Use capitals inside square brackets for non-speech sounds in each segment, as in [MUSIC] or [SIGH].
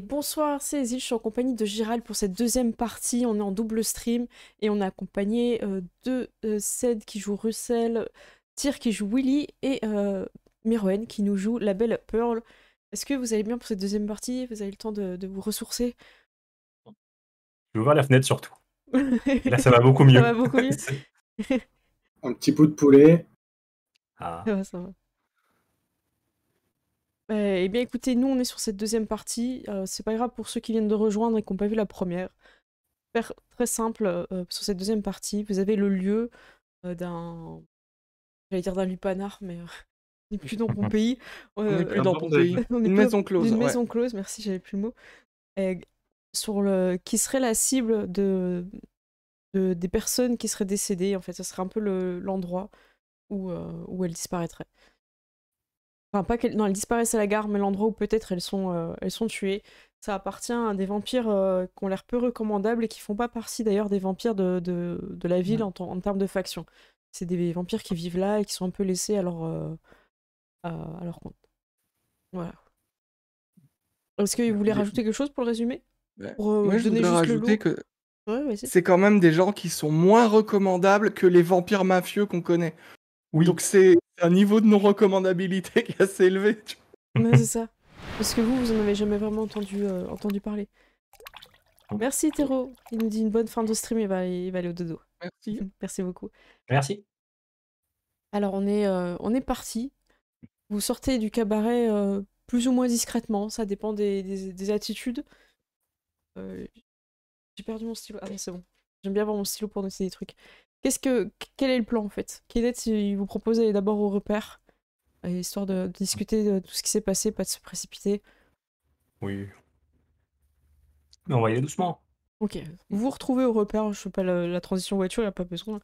bonsoir, c'est Zil, je suis en compagnie de Giral pour cette deuxième partie. On est en double stream et on a accompagné deux de euh, qui joue Russell, Tyr qui joue Willy et euh, Miroen qui nous joue la belle Pearl. Est-ce que vous allez bien pour cette deuxième partie Vous avez le temps de, vous ressourcer Je vais ouvrir la fenêtre surtout. là, ça va beaucoup [LAUGHS] mieux. [LAUGHS] [LAUGHS] Un petit bout de poulet. Ah. Ça ça eh bien écoutez, nous on est sur cette deuxième partie. Euh, c'est pas grave pour ceux qui viennent de rejoindre et qui n'ont pas vu la première. très simple, euh, sur cette deuxième partie, vous avez le lieu euh, d'un... J'allais dire d'un lupanar, mais on [LAUGHS] n'est plus dans mon pays. [LAUGHS] [LAUGHS] on est plus dans mon pays. Une maison close. Une maison close, merci, j'avais plus le mot. sur le... Qui serait la cible de... des personnes qui seraient décédées, en fait. Ce serait un peu l'endroit où, où elles disparaîtraient. Enfin, pas qu'elles. Non, elles disparaissent à la gare, mais l'endroit où peut-être elles, sont, euh, elles sont tuées. Ça appartient à des vampires euh, qui ont l'air peu recommandables et qui font pas partie d'ailleurs des vampires de, de, la ville en, termes de faction. C'est des vampires qui vivent là et qui sont un peu laissés à leur, euh, à leur compte. Voilà. Est-ce que vous voulez bah, rajouter quelque chose pour le résumer pour, je voudrais rajouter que c'est quand même des gens qui sont moins recommandables que les vampires mafieux qu'on connaît. Oui. Donc c'est un niveau de non-recommandabilité [LAUGHS] qui est assez élevé. Ouais, c'est ça. Parce que vous, vous en avez jamais vraiment entendu, euh, entendu parler. Merci, Théro. Il nous dit une bonne fin de stream et va, il va aller au dodo. Merci. [LAUGHS] Merci beaucoup. Merci. Alors, on est, euh, est parti. Vous sortez du cabaret euh, plus ou moins discrètement. Ça dépend des, des attitudes. J'ai perdu mon stylo. Ah non, c'est bon. J'aime bien avoir mon stylo pour noter des trucs. Qu'est-ce que, quel est le plan en fait Kenneth, il vous propose d'aller d'abord au repère, euh, histoire de, discuter de tout ce qui s'est passé, pas de se précipiter Oui. Mais on va y aller doucement. Ok. Vous vous retrouvez au repère, je sais pas, la, transition voiture, il n'y a pas besoin.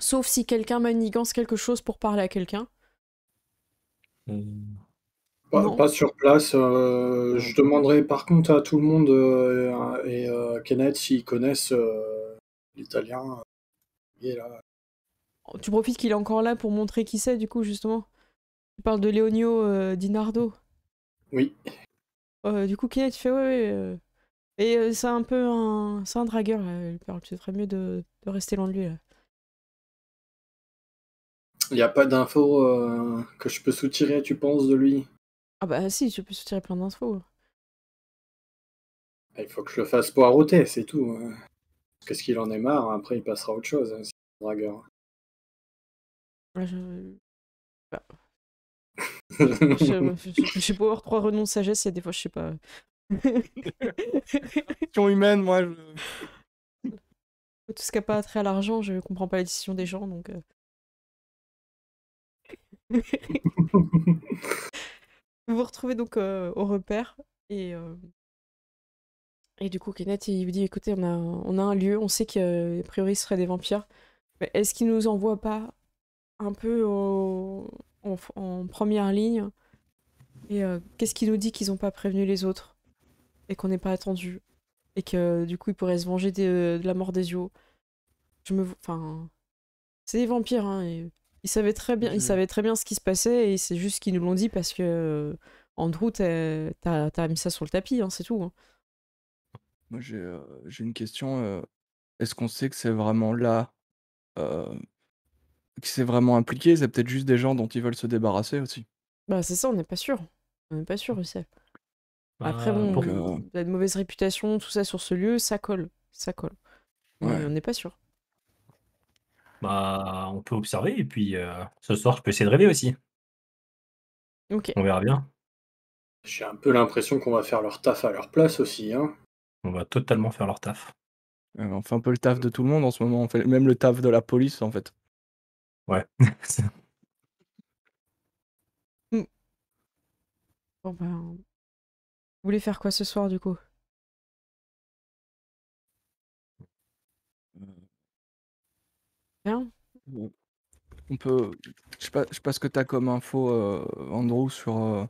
Sauf si quelqu'un manigance quelque chose pour parler à quelqu'un. Pas, sur place. Euh, je demanderai par contre à tout le monde euh, et Kenneth s'ils connaissent l'italien Oh, tu profites qu'il est encore là pour montrer qui c'est, du coup, justement. Tu parles de Leonio euh, Dinardo. Oui. Euh, du coup, Kenneth fait ouais, ouais. Euh. Et c'est un peu un, c'est un dragueur, il parle. C'est très mieux de... de, rester loin de lui. Là. Il n'y a pas d'infos que je peux soutirer, tu penses, de lui Ah bah si, tu peux soutirer plein d'infos. Bah, il faut que je le fasse pour arroter, c'est tout. Hein. Qu'est-ce qu'il en est marre hein, Après, il passera autre chose, hein, dragueur. Je... Bah. [LAUGHS] J'ai trois renoms sagesse, il y a des fois, je sais pas. [LAUGHS] Question humaine, moi. Tout ce qui n'a pas trait à l'argent, je comprends pas les décisions des gens, donc. Euh. [LAUGHS] vous vous retrouvez donc euh, au repère et euh, et du coup, Kenneth, il lui dit écoutez, on a, on a un lieu, on sait qu'a priori ce serait des vampires. Mais est-ce qu'ils nous envoient pas un peu en, première ligne Et euh, qu'est-ce qu'il nous dit qu'ils n'ont pas prévenu les autres Et qu'on n'est pas attendu Et que du coup, ils pourraient se venger de la mort des yeux Je me. Enfin. C'est des vampires, hein. ils savaient très bien, ils mm. savaient très bien ce qui se passait et c'est juste qu'ils nous l'ont dit parce que euh, Andrew, t'as as mis ça sur le tapis, hein, c'est tout. Hein. Moi, j'ai une question. Est-ce qu'on sait que c'est vraiment là, que c'est vraiment impliqué C'est peut-être juste des gens dont ils veulent se débarrasser aussi. Bah c'est ça, on n'est pas sûr. On n'est pas sûr mmh. aussi. Après bah, bon, la mauvaise réputation, tout ça sur ce lieu, ça colle, ça colle. on n'est pas sûr. bah, on peut observer et puis ce soir, je peux essayer de rêver aussi. Ok. On verra bien. J'ai un peu l'impression qu'on va faire leur taf à leur place aussi. Hein. On va totalement faire leur taf. on fait un peu le taf de tout le monde en ce moment. On fait même le taf de la police, en fait. Ouais. [LAUGHS] Mm. bon ben... Vous voulez faire quoi ce soir, du coup Rien euh. hein on peut. Je sais pas, je sais ce que t'as comme info, euh, Andrew, sur, euh,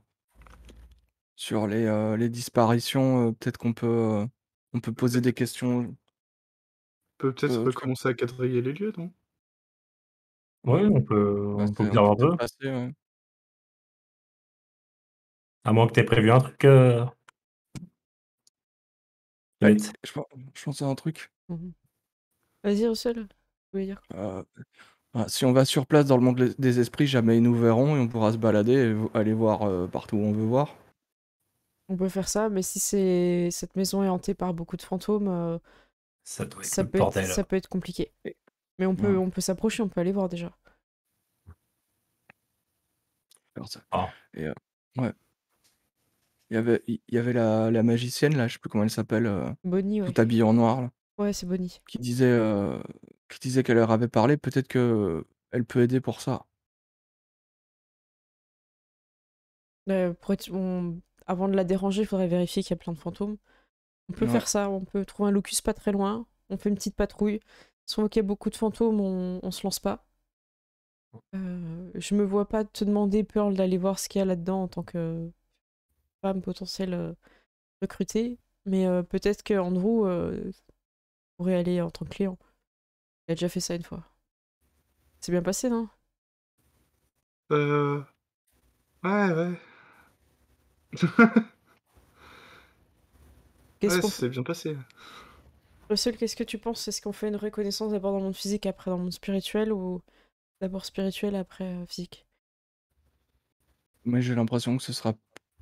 sur les, les disparitions. Peut-être qu'on peut. On peut poser des questions. On peut peut-être commencer à quadriller les lieux, non Oui, on peut, on peut deux. À moins que tu aies prévu un truc. Euh, bah, je, pense à un truc. Mmh Vas-y, Russell. Euh, bah, si on va sur place dans le monde des esprits, jamais ils nous verront et on pourra se balader et aller voir euh, partout où on veut voir. On peut faire ça, mais si c'est cette maison est hantée par beaucoup de fantômes, euh, ça, peut être, compliqué. Mais on peut, hmm. on peut s'approcher, on peut aller voir déjà. Ah. Et euh, ouais. Il y avait, il y avait la, la, magicienne, là, je sais plus comment elle s'appelle. Euh, Bonnie, ouais. Tout habillée en noir, là. Ouais, c'est Bonnie. Qui disait qui disait qu'elle leur avait parlé. Peut-être que elle peut aider pour ça. Euh, être avant de la déranger, il faudrait vérifier qu'il y a plein de fantômes. On peut faire ça, on peut trouver un locus pas très loin, on fait une petite patrouille. Si y a beaucoup de fantômes, on, on se lance pas. Euh, je me vois pas te demander, Pearl, d'aller voir ce qu'il y a là-dedans en tant que femme potentielle euh, recrutée, mais euh, peut-être que Andrew euh, pourrait aller en tant que client. Il a déjà fait ça une fois. C'est bien passé, non Euh. Ouais, ouais quest ouais, ça c'est bien passé. Russell, qu'est-ce que tu penses Est-ce qu'on fait une reconnaissance d'abord dans le monde physique, après dans le monde spirituel, ou d'abord spirituel, après euh, physique Moi, j'ai l'impression que ce sera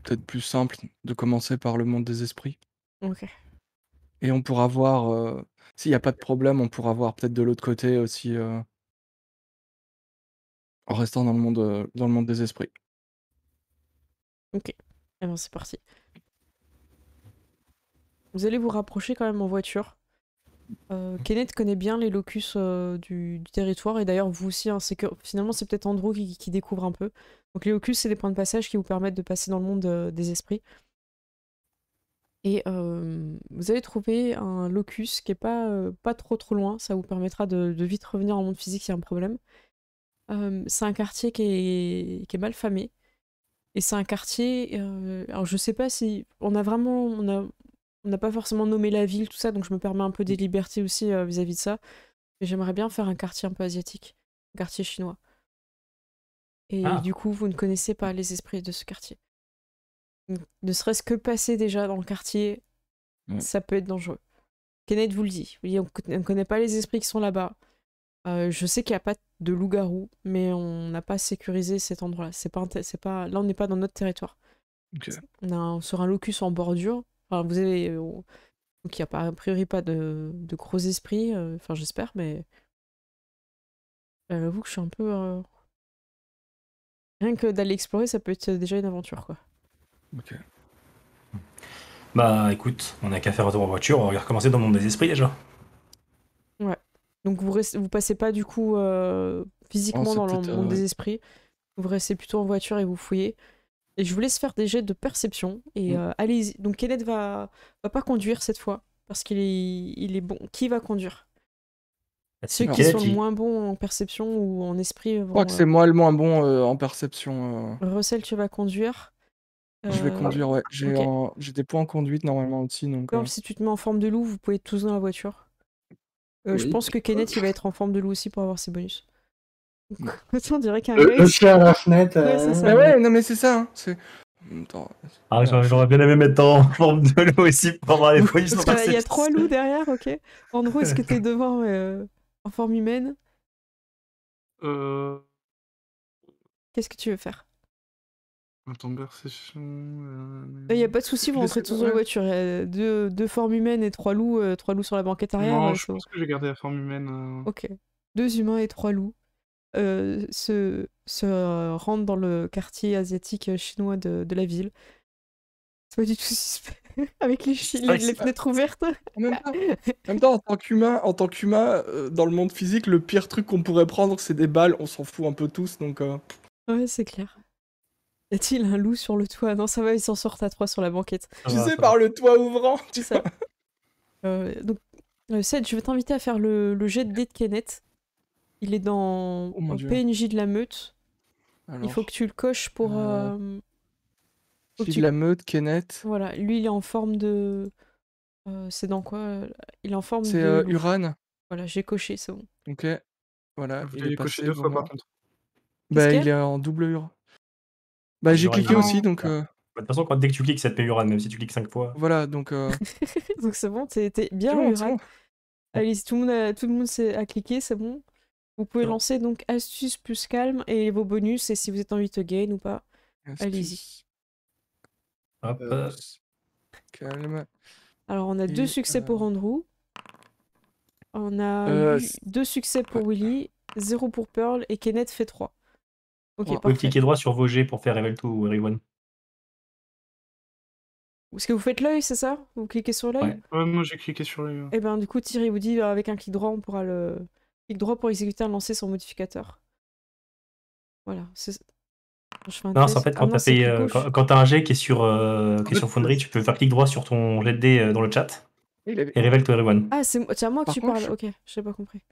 peut-être plus simple de commencer par le monde des esprits. Ok. Et on pourra voir, euh, s'il n'y a pas de problème, on pourra voir peut-être de l'autre côté aussi, euh, en restant dans le monde, dans le monde des esprits. Ok. Et eh bien, c'est parti. Vous allez vous rapprocher quand même en voiture. Euh, mm. Kenneth connaît bien les locus euh, du, territoire et d'ailleurs vous aussi. Hein, finalement c'est peut-être Andrew qui, découvre un peu. Donc les locus c'est des points de passage qui vous permettent de passer dans le monde euh, des esprits. Et vous allez trouver un locus qui est pas, pas trop trop loin. Ça vous permettra de, vite revenir en monde physique s'il y a un problème. c'est un quartier qui est, qui est mal famé. Et c'est un quartier. Euh, alors je sais pas si on a vraiment, on a, on n'a pas forcément nommé la ville, tout ça, donc je me permets un peu des libertés aussi euh, vis-à-vis de ça. Mais j'aimerais bien faire un quartier un peu asiatique, un quartier chinois. Et ah. du coup, vous ne connaissez pas les esprits de ce quartier. Ne serait-ce que passer déjà dans le quartier, ça peut être dangereux. Kenneth vous le dit. dit on ne connaît pas les esprits qui sont là-bas. Euh, je sais qu'il n'y a pas de loup-garou, mais on n'a pas sécurisé cet endroit-là. C'est pas, c'est pas, là, on n'est pas dans notre territoire. On sera un, locus en bordure. vous avez, euh, donc il n'y a pas, a priori pas de, gros esprits. Euh, enfin, j'espère, mais j'avoue que je suis un peu. Rien que d'aller explorer, ça peut être déjà une aventure, quoi. Ok. Bah, écoute, on n'a qu'à faire retour en voiture. On va recommencer dans le monde des esprits déjà. Ouais. Donc vous, restez, passez pas du coup euh, physiquement oh, dans le monde des esprits. Vous restez plutôt en voiture et vous fouillez. Et je vous laisse faire des jets de perception. Et mm. euh, allez -y. Donc Kenneth va, va pas conduire cette fois. Parce qu'il est, bon. Qui va conduire ah, Ceux qui sont le moins bons en perception ou en esprit. je crois que euh, c'est moi le moins bon en perception. Russell, tu vas conduire. Je vais conduire, ouais. J'ai des points en conduite normalement aussi. Donc, Comme si tu te mets en forme de loup, vous pouvez tous dans la voiture. Euh, je pense que Kenneth, il va être en forme de loup aussi pour avoir ses bonus. Mmh. [LAUGHS] on dirait qu'un Le, le chien à la fenêtre. Ouais, euh, c'est ça. Ah ouais, non, mais c'est ça. Hein. Ah, j'aurais bien aimé mettre en [LAUGHS] forme de loup aussi pour avoir les [LAUGHS] bonus. Il y a trois loups derrière, ok. Andrew, est-ce que t'es devant euh, en forme humaine euh... Qu'est-ce que tu veux faire euh, Il n'y a pas de souci, vous rentrez tous dans la voiture. Il deux, formes humaines et trois loups, euh, trois loups sur la banquette arrière. Non, euh, je pense que j'ai gardé la forme humaine. Ok. Deux humains et trois loups se, se rendent dans le quartier asiatique chinois de, de la ville. C'est pas du tout [LAUGHS] suspect. Avec les, les fenêtres ouvertes. En même temps, en, même temps, en tant qu'humain, en tant qu'humain dans le monde physique, le pire truc qu'on pourrait prendre, c'est des balles. On s'en fout un peu tous, donc. Ouais, c'est clair. Y a-t-il un loup sur le toit Non, ça va, il s'en sortent à trois sur la banquette. tu sais, par le toit ouvrant, tu sais. Euh, donc, euh, Seth, je vais t'inviter à faire le, jet de dé de Kenneth. Il est dans oh PNJ de la meute. il faut que tu le coches pour. Euh... euh la meute, Kenneth. Voilà, lui, il est en forme de. c'est dans quoi Il est en forme de. C'est Uran. Voilà, j'ai coché, c'est bon. Ok. Voilà. Vous il est coché deux fois par contre. Bah, il est en double Uran. Bah, j'ai cliqué aussi, donc. Euh. Bah, de toute façon, quand, dès que tu cliques, ça te même si tu cliques 5 fois. Voilà, donc. Euh. [LAUGHS] donc c'est bon, t'es bien bon, Allez, tout le monde a, tout le cliqué, c'est bon. Vous pouvez lancer donc astuce plus calme et vos bonus, et si vous êtes en 8 gain ou pas, allez-y. calme. Alors, on a 2 euh. deux succès pour Andrew. On a deux succès pour Willy, zéro pour Pearl, et Kenneth fait 3. Vous pouvez cliquer droit sur vos G pour faire revel to ou Everyone. ce que vous faites l'œil, c'est ça Vous cliquez sur l'œil ouais. moi j'ai cliqué sur l'œil. Et eh ben du coup, Thierry vous dit euh, avec un clic droit, on pourra le. Clic droit pour exécuter un lancer sans modificateur. Voilà. non, c'est en fait ah quand tu euh, t'as un jet qui est sur, euh, qui est sur Foundry, tu peux faire clic droit sur ton jet dans le chat et révèle to everyone. Ah, c'est à moi que tu parles Ok, je... ok, pas compris.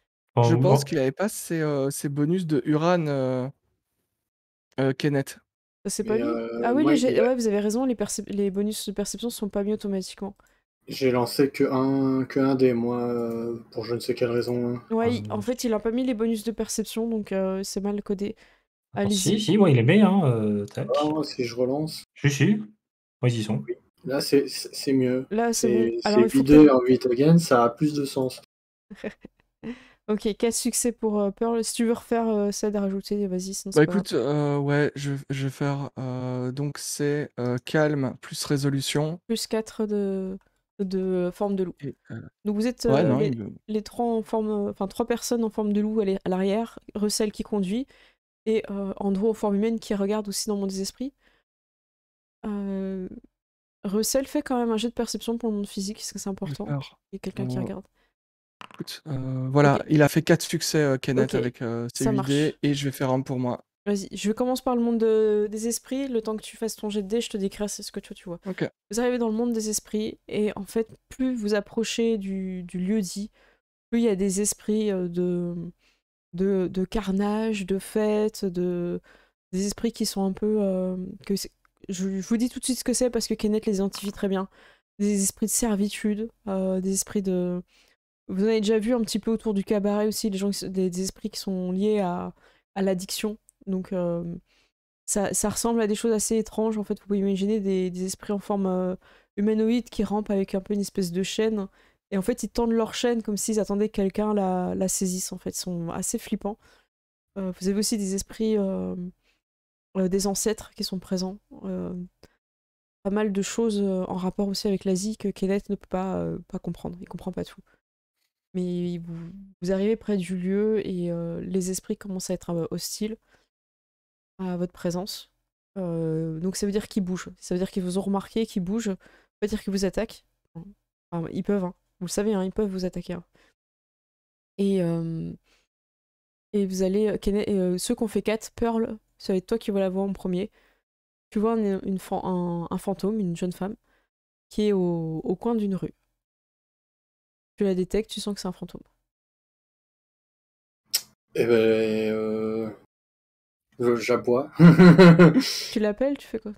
je pense qu'il avait pas ces, ces bonus de Uran euh, Kenneth. C'est pas lui euh, Ah oui, vous avez raison, les, bonus de perception sont pas mis automatiquement. J'ai lancé que un, que un dé, moi, pour je ne sais quelle raison. Hein. Ouais, en ah. fait, il a pas mis les bonus de perception, donc euh, c'est mal codé. Ah, bah, si, si, moi il est bien. si je relance. Si, si. Moi, ils y sont. Là, c'est- mieux. Là, c'est bon. C'est Alors, il faut 8 again, ça a plus de sens. [LAUGHS] Ok, que succès pour euh, Pearl. Si tu veux refaire euh, ça rajouter, vas-y. Bah écoute, euh, ouais, je, vais faire. donc c'est calme plus résolution. Plus 4 de, de forme de loup. Donc vous êtes les, trois en forme, trois personnes en forme de loup à l'arrière, Russell qui conduit et euh, Andrew en forme humaine qui regarde aussi dans mon esprit. Euh, Russell fait quand même un jeu de perception pour le monde physique, parce que c'est important. Il y a quelqu'un qui regarde. Écoute, euh, voilà, il a fait quatre succès, euh, Kenneth, avec ses euh, idées, et je vais faire un pour moi. Vas-y, je commence par le monde des esprits. Le temps que tu fasses ton jet de je te décris ce que tu vois. Vous arrivez dans le monde des esprits, et en fait, plus vous approchez du, lieu dit, plus il y a des esprits de, de, carnage, de fête, de, des esprits qui sont un peu. que je, vous dis tout de suite ce que c'est parce que Kenneth les identifie très bien. Des esprits de servitude, des esprits de, vous en avez déjà vu un petit peu autour du cabaret aussi, des gens, des, esprits qui sont liés à, à l'addiction. Donc euh, ça, ça, ressemble à des choses assez étranges. En fait, vous pouvez imaginer des, des esprits en forme euh, humanoïde qui rampent avec un peu une espèce de chaîne. Et en fait, ils tendent leur chaîne comme s'ils attendaient que quelqu'un la, la, saisisse. En fait, ils sont assez flippants. Euh, vous avez aussi des esprits des ancêtres qui sont présents pas mal de choses en rapport aussi avec l'Asie que Kenneth ne peut pas, pas comprendre. Il comprend pas tout mais vous, arrivez près du lieu et euh, les esprits commencent à être euh, hostiles à votre présence. Euh, donc ça veut dire qu'ils bougent, ça veut dire qu'ils vous ont remarqué, qu'ils bougent, Ça veut dire qu'ils vous attaquent. Enfin, ils peuvent, hein. vous le savez, hein, ils peuvent vous attaquer. Hein. Et, et vous allez, Ceux ceux qu'on fait 4, Pearl, ça va être toi qui vas la voir en premier. Tu vois un, fantôme, une jeune femme, qui est au coin d'une rue. Tu la détectes, tu sens que c'est un fantôme. Eh ben, euh, j'aboie. [LAUGHS] [LAUGHS] tu l'appelles, tu fais quoi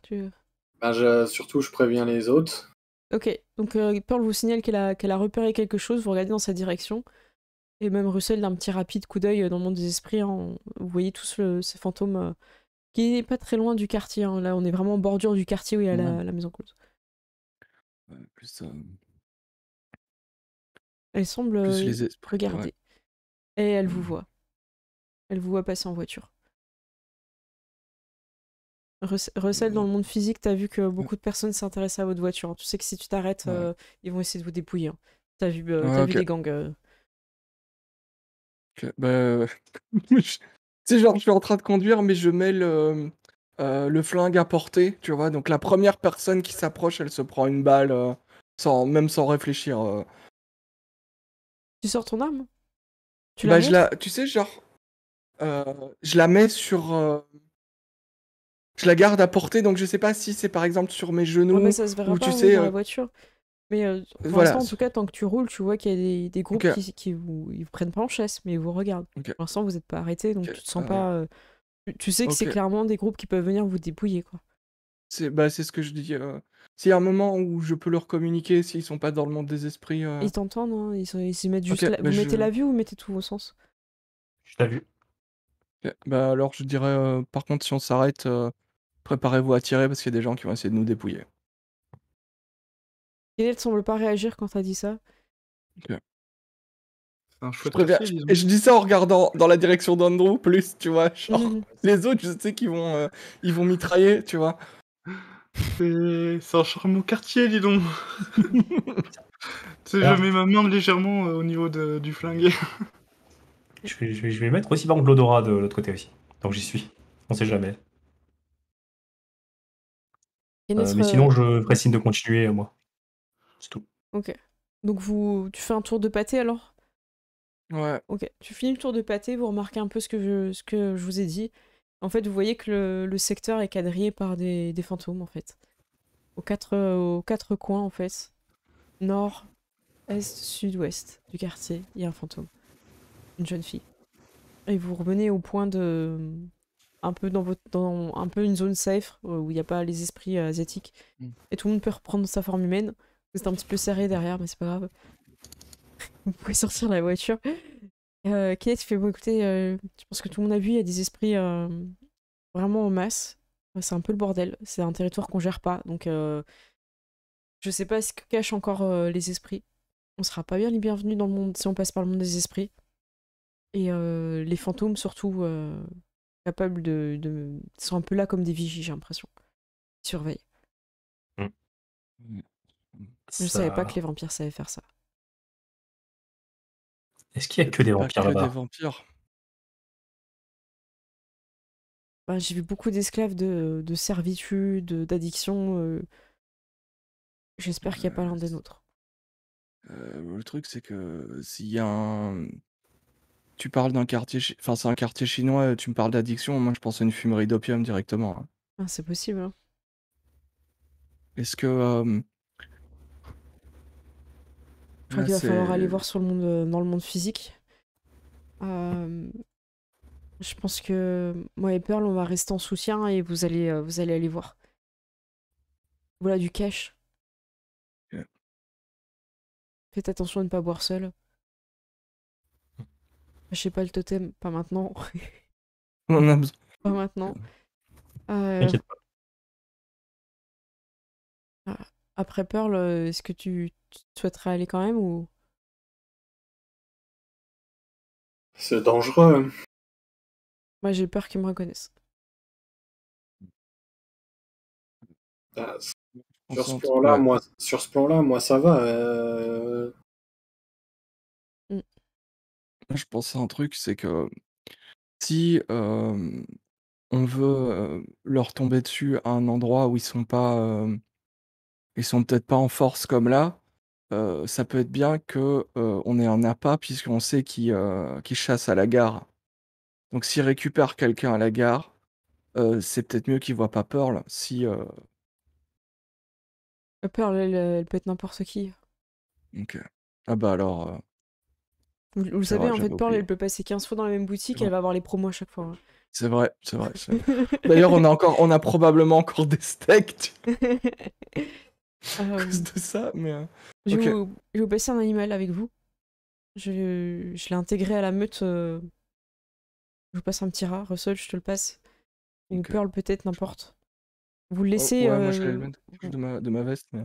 ben, Surtout, je préviens les autres. Ok, donc euh, Pearl vous signale qu'elle a, qu'elle a repéré quelque chose, vous regardez dans sa direction. Et même Russell d'un petit rapide coup d'œil dans le monde des esprits. Hein, vous voyez tous le, ces fantômes euh, qui n'est pas très loin du quartier. Hein. là, on est vraiment en bordure du quartier où il y a la, maison close. plus, elle semble euh, regarder. Et elle vous hmm. voit. Elle vous voit passer en voiture. Russell, dans hmm. le monde physique, t'as vu que hmm. beaucoup de personnes s'intéressent à votre voiture. Tu sais que si tu t'arrêtes, euh, ils vont essayer de vous dépouiller. Hein. T'as vu, euh, des gangs. Bah... [LAUGHS] tu sais, genre, je suis en train de conduire, mais je mets le flingue à portée, tu vois. Donc la première personne qui s'approche, elle se prend une balle, sans, même sans réfléchir. Tu sors ton arme tu, bah, je la, tu sais, genre, euh, je la mets sur. Euh, je la garde à portée, donc je sais pas si c'est par exemple sur mes genoux. ou, tu hein, sais, la euh, voiture. Mais en tout cas, tant que tu roules, tu vois qu'il y a des, groupes qui, vous, ils vous prennent pas en chasse, mais ils vous regardent. Pour l'instant, vous n'êtes pas arrêté, donc tu te ah sens pas. tu sais que c'est clairement des groupes qui peuvent venir vous dépouiller, quoi. C'est bah, ce que je dis. Euh, s'il y a un moment où je peux leur communiquer, s'ils sont pas dans le monde des esprits, euh Ils t'entendent, hein, ils, mettent juste bah, Vous mettez la vue ou vous mettez tout vos sens? Je t'ai vu. bah, alors je dirais, euh, par contre, si on s'arrête, préparez-vous à tirer parce qu'il y a des gens qui vont essayer de nous dépouiller. Kenneth ne semble pas réagir quand t'as dit ça. Je Et je dis ça en regardant dans la direction d'Andrew, plus, tu vois, [LAUGHS] les autres, je sais qu'ils vont, vont mitrailler, tu vois. C'est un charmant quartier, dis donc. [LAUGHS] tu sais, je mets ma main légèrement euh, au niveau du flingue. Je vais, mettre aussi par l'odorat de l'autre côté aussi. Donc j'y suis. On sait jamais. Euh, mais sinon, euh, je précise de continuer, moi. C'est tout. Ok. Donc vous, tu fais un tour de pâté alors Ouais. Ok, tu finis le tour de pâté, vous remarquez un peu ce que ce que je vous ai dit, en fait, vous voyez que le, secteur est quadrillé par des, fantômes, en fait. Aux quatre, euh, aux quatre coins, en fait. Nord, est, sud, ouest du quartier, il y a un fantôme. Une jeune fille. Et vous revenez au point de... Un peu dans votre... Dans un peu une zone safe, euh, où il n'y a pas les esprits euh, asiatiques. Mm. Et tout le monde peut reprendre sa forme humaine. C'est un petit peu serré derrière, mais c'est pas grave. [LAUGHS] vous pouvez sortir la voiture. Euh, Kate fait bon, écoutez, euh, je pense que tout le monde a vu, il y a des esprits euh, vraiment en masse. Euh, c'est un peu le bordel. C'est un territoire qu'on gère pas. Donc, je sais pas ce que cachent encore les esprits. On sera pas bien les bienvenus dans le monde si on passe par le monde des esprits. Et les fantômes, surtout, capables de, de, sont un peu là comme des vigies, j'ai l'impression. Ils surveillent. Hmm. Je savais pas que les vampires savaient faire ça. Est-ce qu'il y a que des vampires là-bas ben, j'ai vu beaucoup d'esclaves de, servitude, d'addiction. J'espère qu'il n'y a pas l'un des autres. Euh, le truc, c'est que s'il y a un. Tu parles d'un quartier. Enfin, c'est un quartier chinois, tu me parles d'addiction. Moi, je pense à une fumerie d'opium directement. Hein. Ah, c'est possible. Hein. Est-ce que. Je crois qu'il va falloir aller voir sur le monde, euh, dans le monde physique. Euh, je pense que moi et Pearl, on va rester en soutien et vous allez, euh, vous allez aller voir. Voilà du cash. Faites attention à ne pas boire seul. Je sais pas le totem, pas maintenant. [LAUGHS] on en a besoin. Pas maintenant. Pas. Après Pearl, est-ce que tu tu souhaiterais aller quand même ou C'est dangereux. Hein. Moi, j'ai peur qu'ils me reconnaissent. Bah, sur, ce plan -là, moi, ça va. Euh, mm. je pensais à un truc, c'est que si on veut euh, leur tomber dessus à un endroit où ils sont pas, euh, ils sont peut-être pas en force comme là, ça peut être bien que, on ait un appât puisqu'on sait qu'il qui à la gare. Donc s'il récupère quelqu'un à la gare, c'est peut-être mieux qu'il voit pas Pearl si, euh, Pearl, elle, peut être n'importe qui. OK. Ah bah alors, Vous le savez, en fait, Pearl, elle peut passer 15 fois dans la même boutique, elle va avoir les promos à chaque fois, hein. C'est vrai, c'est vrai, [LAUGHS] D'ailleurs, on a encore on a probablement encore des steaks, [LAUGHS] Euh, à cause de ça. Mais, euh, je, vous, je passer un animal avec vous. Je, je l'ai intégré à la meute. Euh. Je vous passe un petit rat. Russell, je te le passe. Une perle peut-être, n'importe. Vous le oh, laissez. moi je vais le mettre de ma, de ma veste. Mais...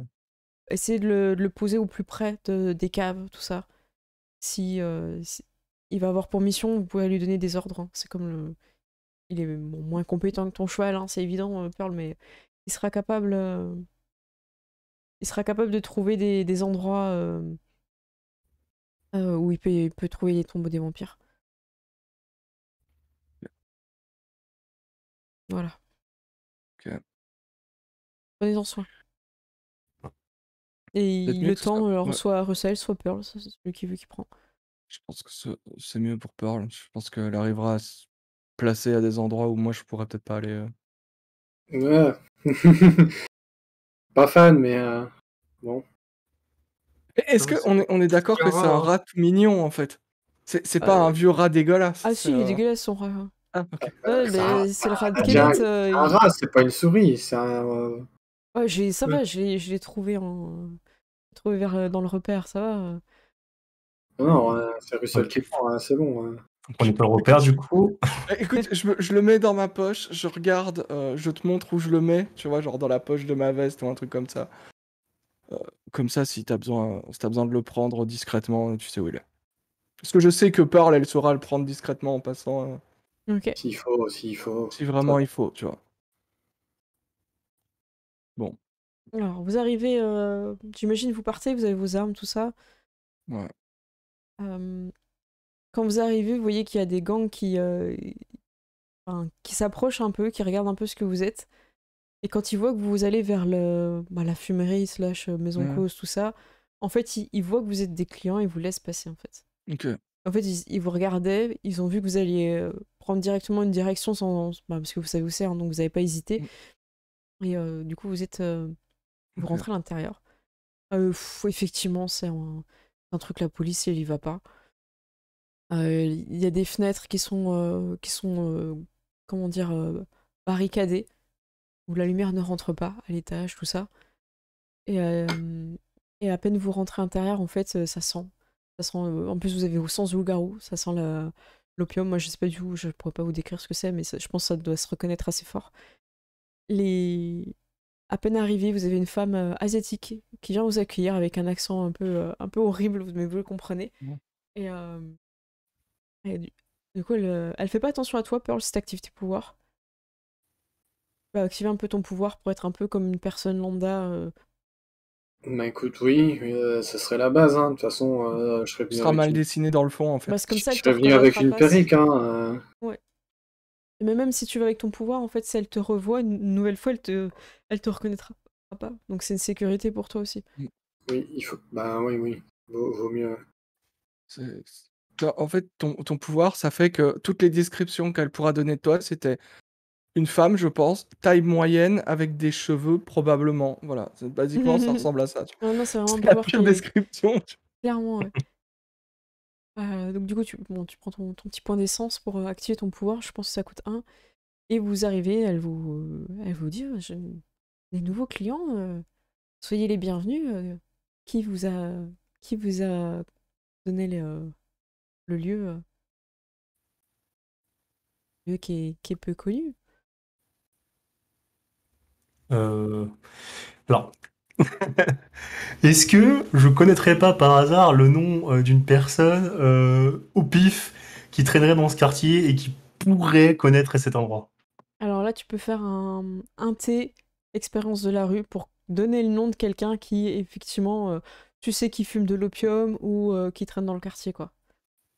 Essayez de le, le, poser au plus près de, des caves, tout ça. Si, il va avoir pour mission, vous pouvez lui donner des ordres. Hein. C'est comme le. Il est moins compétent que ton cheval, hein, c'est évident, Pearl, mais il sera capable il sera capable de trouver des, endroits euh, euh, où il peut, trouver les tombeaux des vampires. Voilà. Ok. Prenez-en soin. Et le temps, euh, alors, soit Russell, soit Pearl, c'est celui qui veut qui prend. Je pense que c'est mieux pour Pearl. Je pense qu'elle arrivera à se placer à des endroits où moi je pourrais peut-être pas aller. Ouais. [LAUGHS] Pas fan, mais euh, bon. Est-ce qu'on est, on est d'accord que c'est un rat hein. mignon en fait C'est pas euh. un vieux rat dégueulasse. Ah si, il euh. est dégueulasse son rat. Hein. Ah, ok. Ah, c'est le rat de Kenneth. Un, rat, c'est pas une souris, c'est un. Ouais, j'ai, ça va, je l'ai trouvé en trouvé vers, dans le repère, ça va. Non, c'est Russell qui prend, hein, c'est bon. On peut pas repère du coup. Euh, écoute, je, je le mets dans ma poche, je regarde, euh, je te montre où je le mets, tu vois, genre dans la poche de ma veste ou un truc comme ça. Euh, comme ça, si t'as besoin, si besoin de le prendre discrètement, tu sais où il est. Parce que je sais que Pearl, elle saura le prendre discrètement en passant, Ok. S'il faut, s'il faut. si vraiment il faut, tu vois. Bon. Alors, vous arrivez, euh, j'imagine, vous partez, vous avez vos armes, tout ça. Ouais. Euh, quand vous arrivez, vous voyez qu'il y a des gangs qui, euh, qui s'approchent un peu, qui regardent un peu ce que vous êtes. Et quand ils voient que vous allez vers le, bah, la fumerie, slash euh, maison close, tout ça, en fait, ils, voient que vous êtes des clients et vous laissent passer, en fait. En fait, ils, vous regardaient, ils ont vu que vous alliez euh, prendre directement une direction sans... Bah, parce que vous savez où c'est, hein, donc vous n'avez pas hésité. Mm. Et du coup, vous êtes... vous rentrez à l'intérieur. Euh, effectivement, c'est un, un, truc, la police, elle y va pas. Euh, il y a des fenêtres qui sont, euh, qui sont euh, comment dire, barricadées, où la lumière ne rentre pas à l'étage, tout ça. Et, et à peine vous rentrez à l'intérieur, en fait, ça sent. Ça sent en plus, vous avez au sens loup-garou, ça sent L'opium, moi je sais pas du tout, je pourrais pas vous décrire ce que c'est, mais je pense que ça doit se reconnaître assez fort. Les... À peine arrivé, vous avez une femme asiatique qui vient vous accueillir avec un accent un peu, un peu horrible, mais vous le comprenez. Et, du, coup, euh, elle, fait pas attention à toi, Pearl, c'est activité pouvoir. Tu vas bah, activer un peu ton pouvoir pour être un peu comme une personne lambda. Euh. Bah écoute, oui, euh, ça serait la base. Hein. De toute façon, je serais bien. sera mal dessiné dans le fond, en fait. Bah, je serais avec une perruque. Hein, ouais. Mais même si tu vas avec ton pouvoir, en fait, si elle te revoit une nouvelle fois, elle te, elle te reconnaîtra pas. Donc c'est une sécurité pour toi aussi. Oui, il faut. Bah oui, oui. Vaut, vaut mieux. C'est en fait, ton, pouvoir, ça fait que toutes les descriptions qu'elle pourra donner de toi, c'était une femme, je pense, taille moyenne avec des cheveux probablement. Voilà, basiquement, ça [LAUGHS] ressemble à ça. Non, non, c'est vraiment la description. Clairement, ouais. [LAUGHS] Euh, donc du coup, tu, prends ton, petit point d'essence pour euh, activer ton pouvoir. Je pense que ça coûte 1. Et vous arrivez, elle vous, euh, elle vous dit, les nouveaux clients, soyez les bienvenus. qui vous a, qui vous a donné les le lieu, euh, lieu qui est, peu connu. Euh, alors, [LAUGHS] est-ce que je connaîtrais pas par hasard le nom euh, d'une personne au pif qui traînerait dans ce quartier et qui pourrait connaître cet endroit? Alors là, tu peux faire un, un thé expérience de la rue pour donner le nom de quelqu'un qui, effectivement, tu sais qui fume de l'opium ou qui traîne dans le quartier, quoi.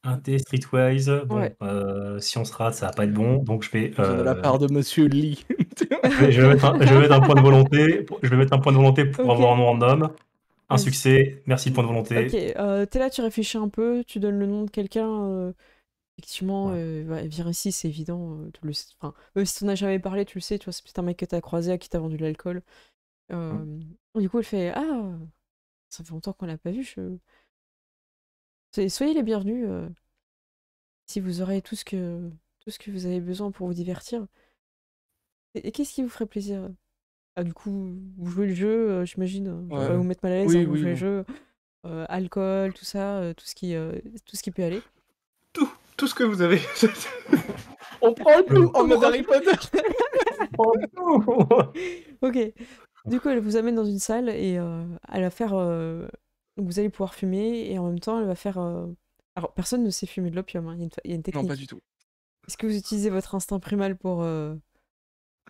Un thé streetwise, bon, euh, si on se rate, ça va pas être bon, donc je vais, de la part de euh, Monsieur Lee. je vais, mettre un, point de volonté, pour- je vais mettre un point de volonté pour avoir un nom random. Un succès, merci point de volonté. Ok, euh, t'es là, tu réfléchis un peu, tu donnes le nom de quelqu'un. Euh, effectivement, Ouais. euh, ici, c'est évident. euh, tu le enfin, si t'en as jamais parlé, tu le sais, tu vois, c'est peut-être un mec que t'as croisé à qui t'as vendu de l'alcool. Mmh. Du coup, elle fait Ah, ça fait longtemps qu'on l'a pas vu. Je... Soyez les bienvenus euh, si vous aurez tout ce, que, tout ce que vous avez besoin pour vous divertir. Et, qu'est-ce qui vous ferait plaisir ah, du coup, vous jouez le jeu, euh, j'imagine. Hein. vous mettre mal à l'aise, hein, vous jouez le jeu. Euh, alcool, tout ça, tout, ce qui, tout ce qui peut aller. Tout, tout ce que vous avez. on prend tout en oh, mode Harry Potter. [LAUGHS] on prend tout. ok. Du coup, elle vous amène dans une salle et elle va faire vous allez pouvoir fumer et en même temps, elle va faire. Euh, alors, personne ne sait fumer de l'opium, hein, il y, a une technique. Non, pas du tout. Est-ce que vous utilisez votre instinct primal pour. Euh,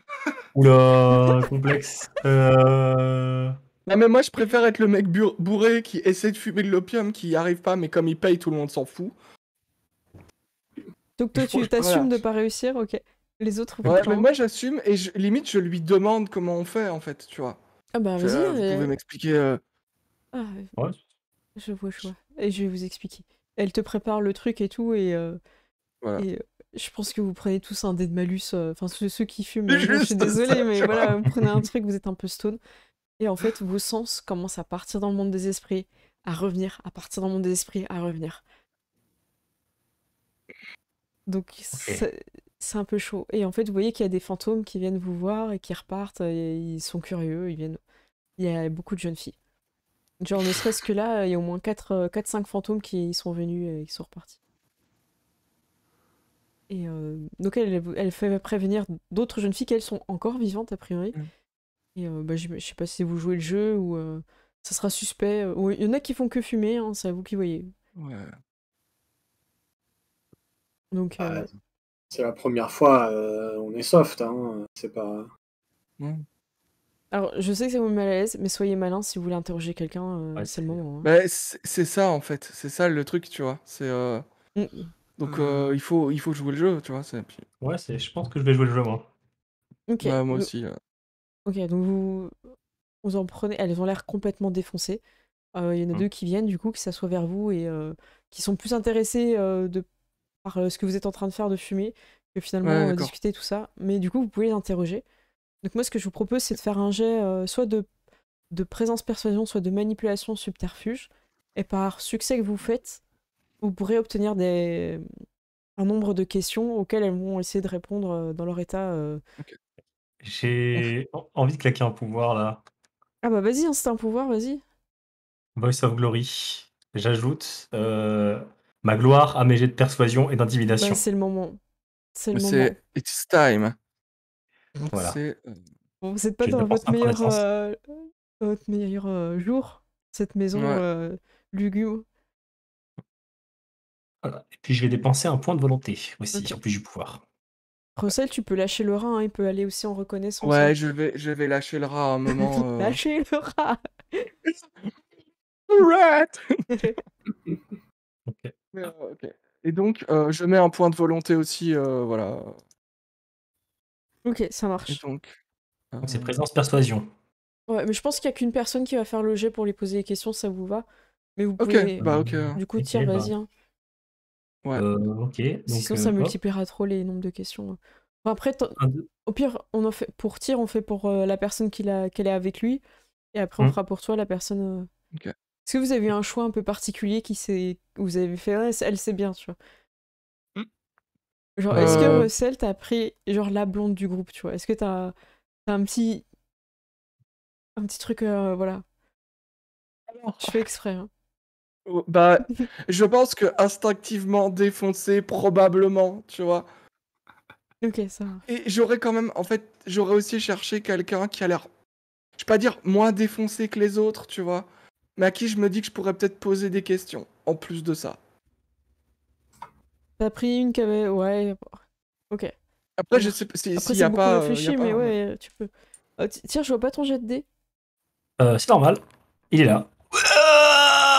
[LAUGHS] Oula, complexe. Non, euh, ah, mais moi, je préfère être le mec bourré qui essaie de fumer de l'opium, qui n'y arrive pas, mais comme il paye, tout le monde s'en fout. Donc toi, tu t'assumes de pas réussir, ok. Les autres. Ouais, mais moi, j'assume et je- limite, je lui demande comment on fait, en fait, tu vois. Ah bah vas-y. vous pouvez m'expliquer ah, je vois, je Et je vais vous expliquer. Elle te prépare le truc et tout, et, euh, euh, je pense que vous prenez tous un dé de malus. Euh, enfin, ceux, qui fument, je suis désolée, [LAUGHS] mais voilà, vous prenez un truc, vous êtes un peu stone. Et en fait, vos sens commencent à partir dans le monde des esprits, à revenir, à partir dans le monde des esprits, à revenir. Donc, c'est un peu chaud. Et en fait, vous voyez qu'il y a des fantômes qui viennent vous voir et qui repartent, et ils sont curieux, ils viennent. Il y a beaucoup de jeunes filles. Genre, ne serait-ce que là, il y a au moins 4-5 euh, fantômes qui sont venus et qui sont repartis. Et euh, donc, elle, elle, fait prévenir d'autres jeunes filles qu'elles sont encore vivantes, a priori. Mm. Et euh, bah, je, ne sais pas si vous jouez le jeu ou ça sera suspect. Ou il y en a qui font que fumer, hein, c'est à vous qui voyez. Ouais. Donc. Ah, c'est la première fois, on est soft, hein. C'est pas. Mm. Alors, je sais que ça vous malaise, mal à l'aise, mais soyez malin si vous voulez interroger quelqu'un, euh, c'est moment. Hein. Bah, c'est ça en fait, c'est ça le truc, tu vois. C'est euh, mm. donc mm. Euh, il faut il faut jouer le jeu, tu vois. Ouais, je pense que je vais jouer le jeu, moi. Ouais, bah, moi aussi. Ok, donc vous, vous en prenez. Elles ont l'air complètement défoncées. Il y en a mm. deux qui viennent, du coup, qui s'assoient vers vous et qui sont plus intéressés de, par ce que vous êtes en train de faire de fumer que finalement de discuter tout ça. Mais du coup, vous pouvez les interroger. Donc moi, ce que je vous propose, c'est de faire un jet euh, soit de, de présence-persuasion, soit de manipulation-subterfuge. Et par succès que vous faites, vous pourrez obtenir des... un nombre de questions auxquelles elles vont essayer de répondre euh, dans leur état. Euh, J'ai envie de claquer un pouvoir là. Ah bah vas-y, c'est hein, un pouvoir, vas-y. Voice of Glory. J'ajoute ma gloire à mes jets de persuasion et d'intimidation. Bah, c'est le moment. C'est le moment. It's time. Euh, vous n'êtes pas dans votre meilleur, euh, meilleur, euh, jour, cette maison lugubre. Et puis je vais dépenser un point de volonté aussi, en plus du pouvoir. Russell, tu peux lâcher le rat, il peut aller aussi en reconnaissance. Hein. Ouais, je vais, je vais lâcher le rat à un [LAUGHS] moment. lâcher le rat Rat [LAUGHS] Et donc, je mets un point de volonté aussi, voilà. Ok, ça marche. Donc, c'est euh, présence persuasion. Ouais, mais je pense qu'il n'y a qu'une personne qui va faire le jet pour lui poser les questions, ça vous va. Mais vous pouvez. Ok, bah, ok. Du coup, tire, bah. vas-y. Hein. Ouais. Euh, ok. Donc, Sinon, euh, ça multipliera trop les nombres de questions. Hein. après, au pire, on fait pour tir, on fait pour la personne qu'elle est avec lui, et après on mmh. fera pour toi la personne. Ok. Est-ce que vous avez eu un choix un peu particulier qui vous avez fait, elle sait bien, tu vois. Genre, est-ce que euh. Russell t'as pris genre la blonde du groupe, tu vois Est-ce que t'as as un petit un petit truc, euh, voilà. Je fais exprès. Hein. Oh, bah, je pense que instinctivement défoncé, probablement, tu vois. Ok, ça. Et j'aurais quand même, en fait, j'aurais aussi cherché quelqu'un qui a l'air, je vais pas dire moins défoncé que les autres, tu vois, mais à qui je me dis que je pourrais peut-être poser des questions, en plus de ça pris une qui Ouais. Ok. Après, je sais pas pas. Euh, tu peux. Ah, tiens, je vois pas ton jet de dés. Euh, c'est normal. Il est là.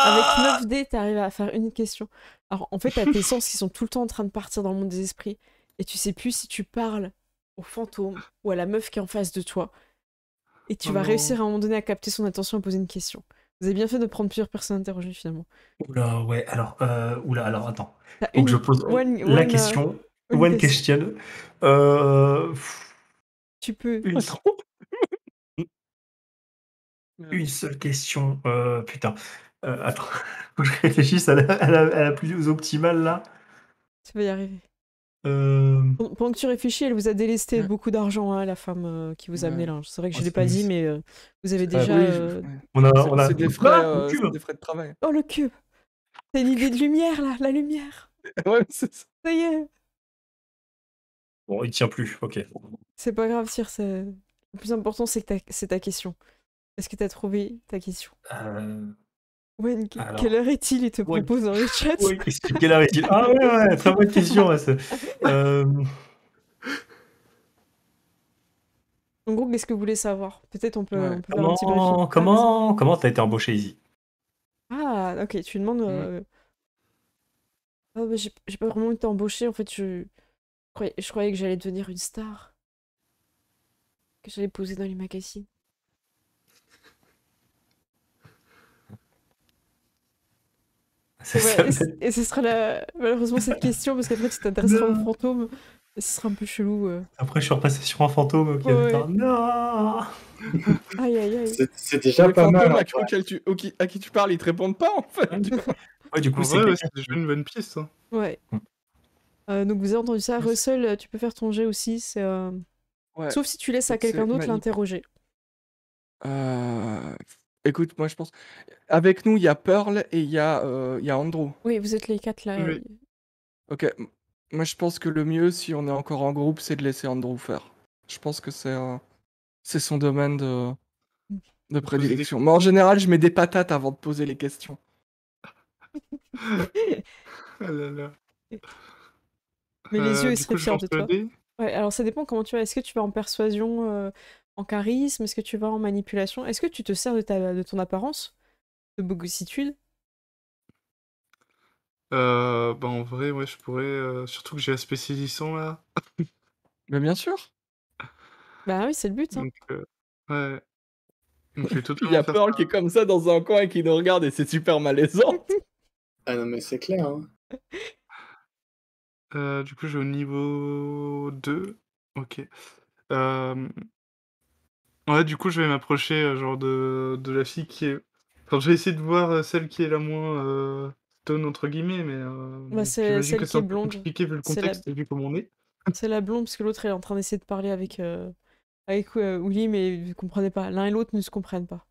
Avec 9 dés, t'arrives à faire une question. Alors, en fait, t'as tes sens qui sont tout le temps en train de partir dans le monde des esprits. Et tu sais plus si tu parles au fantôme ou à la meuf qui est en face de toi. Et tu oh vas réussir à un moment donné à capter son attention et poser une question. Vous avez bien fait de prendre plusieurs personnes interrogées finalement. Oula, ouais, alors, euh, oula, alors attends. Ah, Donc je pose la question. one, question. Euh, euh, tu peux. Une, [LAUGHS] seule question. putain. attends, [LAUGHS] faut que je réfléchisse à la plus optimale là. Tu vas y arriver. Euh, pendant que tu réfléchis, elle vous a délesté beaucoup d'argent, hein, la femme euh, qui vous a amené là. C'est vrai que je ne l'ai pas dit, mais euh, vous avez déjà. Ah on a, Des, frais, de travail. Oh, le cube C'est l'idée de lumière, là, la lumière [LAUGHS] Ouais, c'est ça. Ça y est Bon, il tient plus, ok. C'est pas grave, Sir. Le plus important, c'est ta... ta question. Est-ce que tu as trouvé ta question Ouais, Quelle heure est-il Il te propose dans le chat. Oui, quelle heure est-il Ah ouais, ouais, très bonne question. [LAUGHS] Euh. En gros, qu'est-ce que vous voulez savoir Peut-être on peut, comment, Comment comment t'as été embauché ici Ah, ok, tu demandes. Oh, j'ai pas vraiment été embauché. En fait, je, croyais, je croyais que j'allais devenir une star. Que j'allais poser dans les magazines. Ouais, et, ce sera la... malheureusement cette question, parce qu'après tu t'intéresseras aux fantômes, et ce sera un peu chelou. Euh. Après, je suis repassé sur un fantôme Non Aïe aïe aïe. C'est déjà pas mal. À, ouais. à qui tu parles, ils te répondent pas en fait. ouais, du coup, c'est une bonne pièce. Hein. Ouais. Mm. Euh, donc vous avez entendu ça. Russell, tu peux faire ton jet aussi. c'est euh, Sauf si tu laisses à quelqu'un d'autre l'interroger. Euh... Écoute, moi je pense. Avec nous, il y a Pearl et il y, a, euh, y a Andrew. Oui, vous êtes les quatre là. Ok. Moi je pense que le mieux, si on est encore en groupe, c'est de laisser Andrew faire. Je pense que c'est c'est son domaine de, de prédilection. Moi, en général, je mets des patates avant de poser les questions. [LAUGHS] Ah là là. Mais les euh, yeux, ils seraient fiers de toi. alors ça dépend comment tu vas. Est-ce que tu vas en persuasion euh, en charisme Est-ce que tu vas en manipulation Est-ce que tu te sers de, ta, de ton apparence De Bogusitude euh, bah en vrai, ouais, je pourrais. Euh, surtout que j'ai un saisissant là. Mais bien sûr, Bah oui, c'est le but. hein. Euh, ouais. [LAUGHS] il y a Pearl qui est comme ça dans un coin et qui nous regarde et c'est super malaisant. [LAUGHS] Ah non, mais c'est clair. hein. Euh, du coup, vais au niveau 2. Ok. Euh, Ouais, du coup, je vais m'approcher euh, genre de, de la fille qui est. je vais essayer de voir euh, celle qui est la moins euh, entre guillemets, mais. Euh, bah, c'est celle qui est blonde. le C'est la- vu comment on est. C'est la blonde, parce que l'autre est en train d'essayer de parler avec, avec euh, mais vous comprenez pas. L'un et l'autre ne se comprennent pas.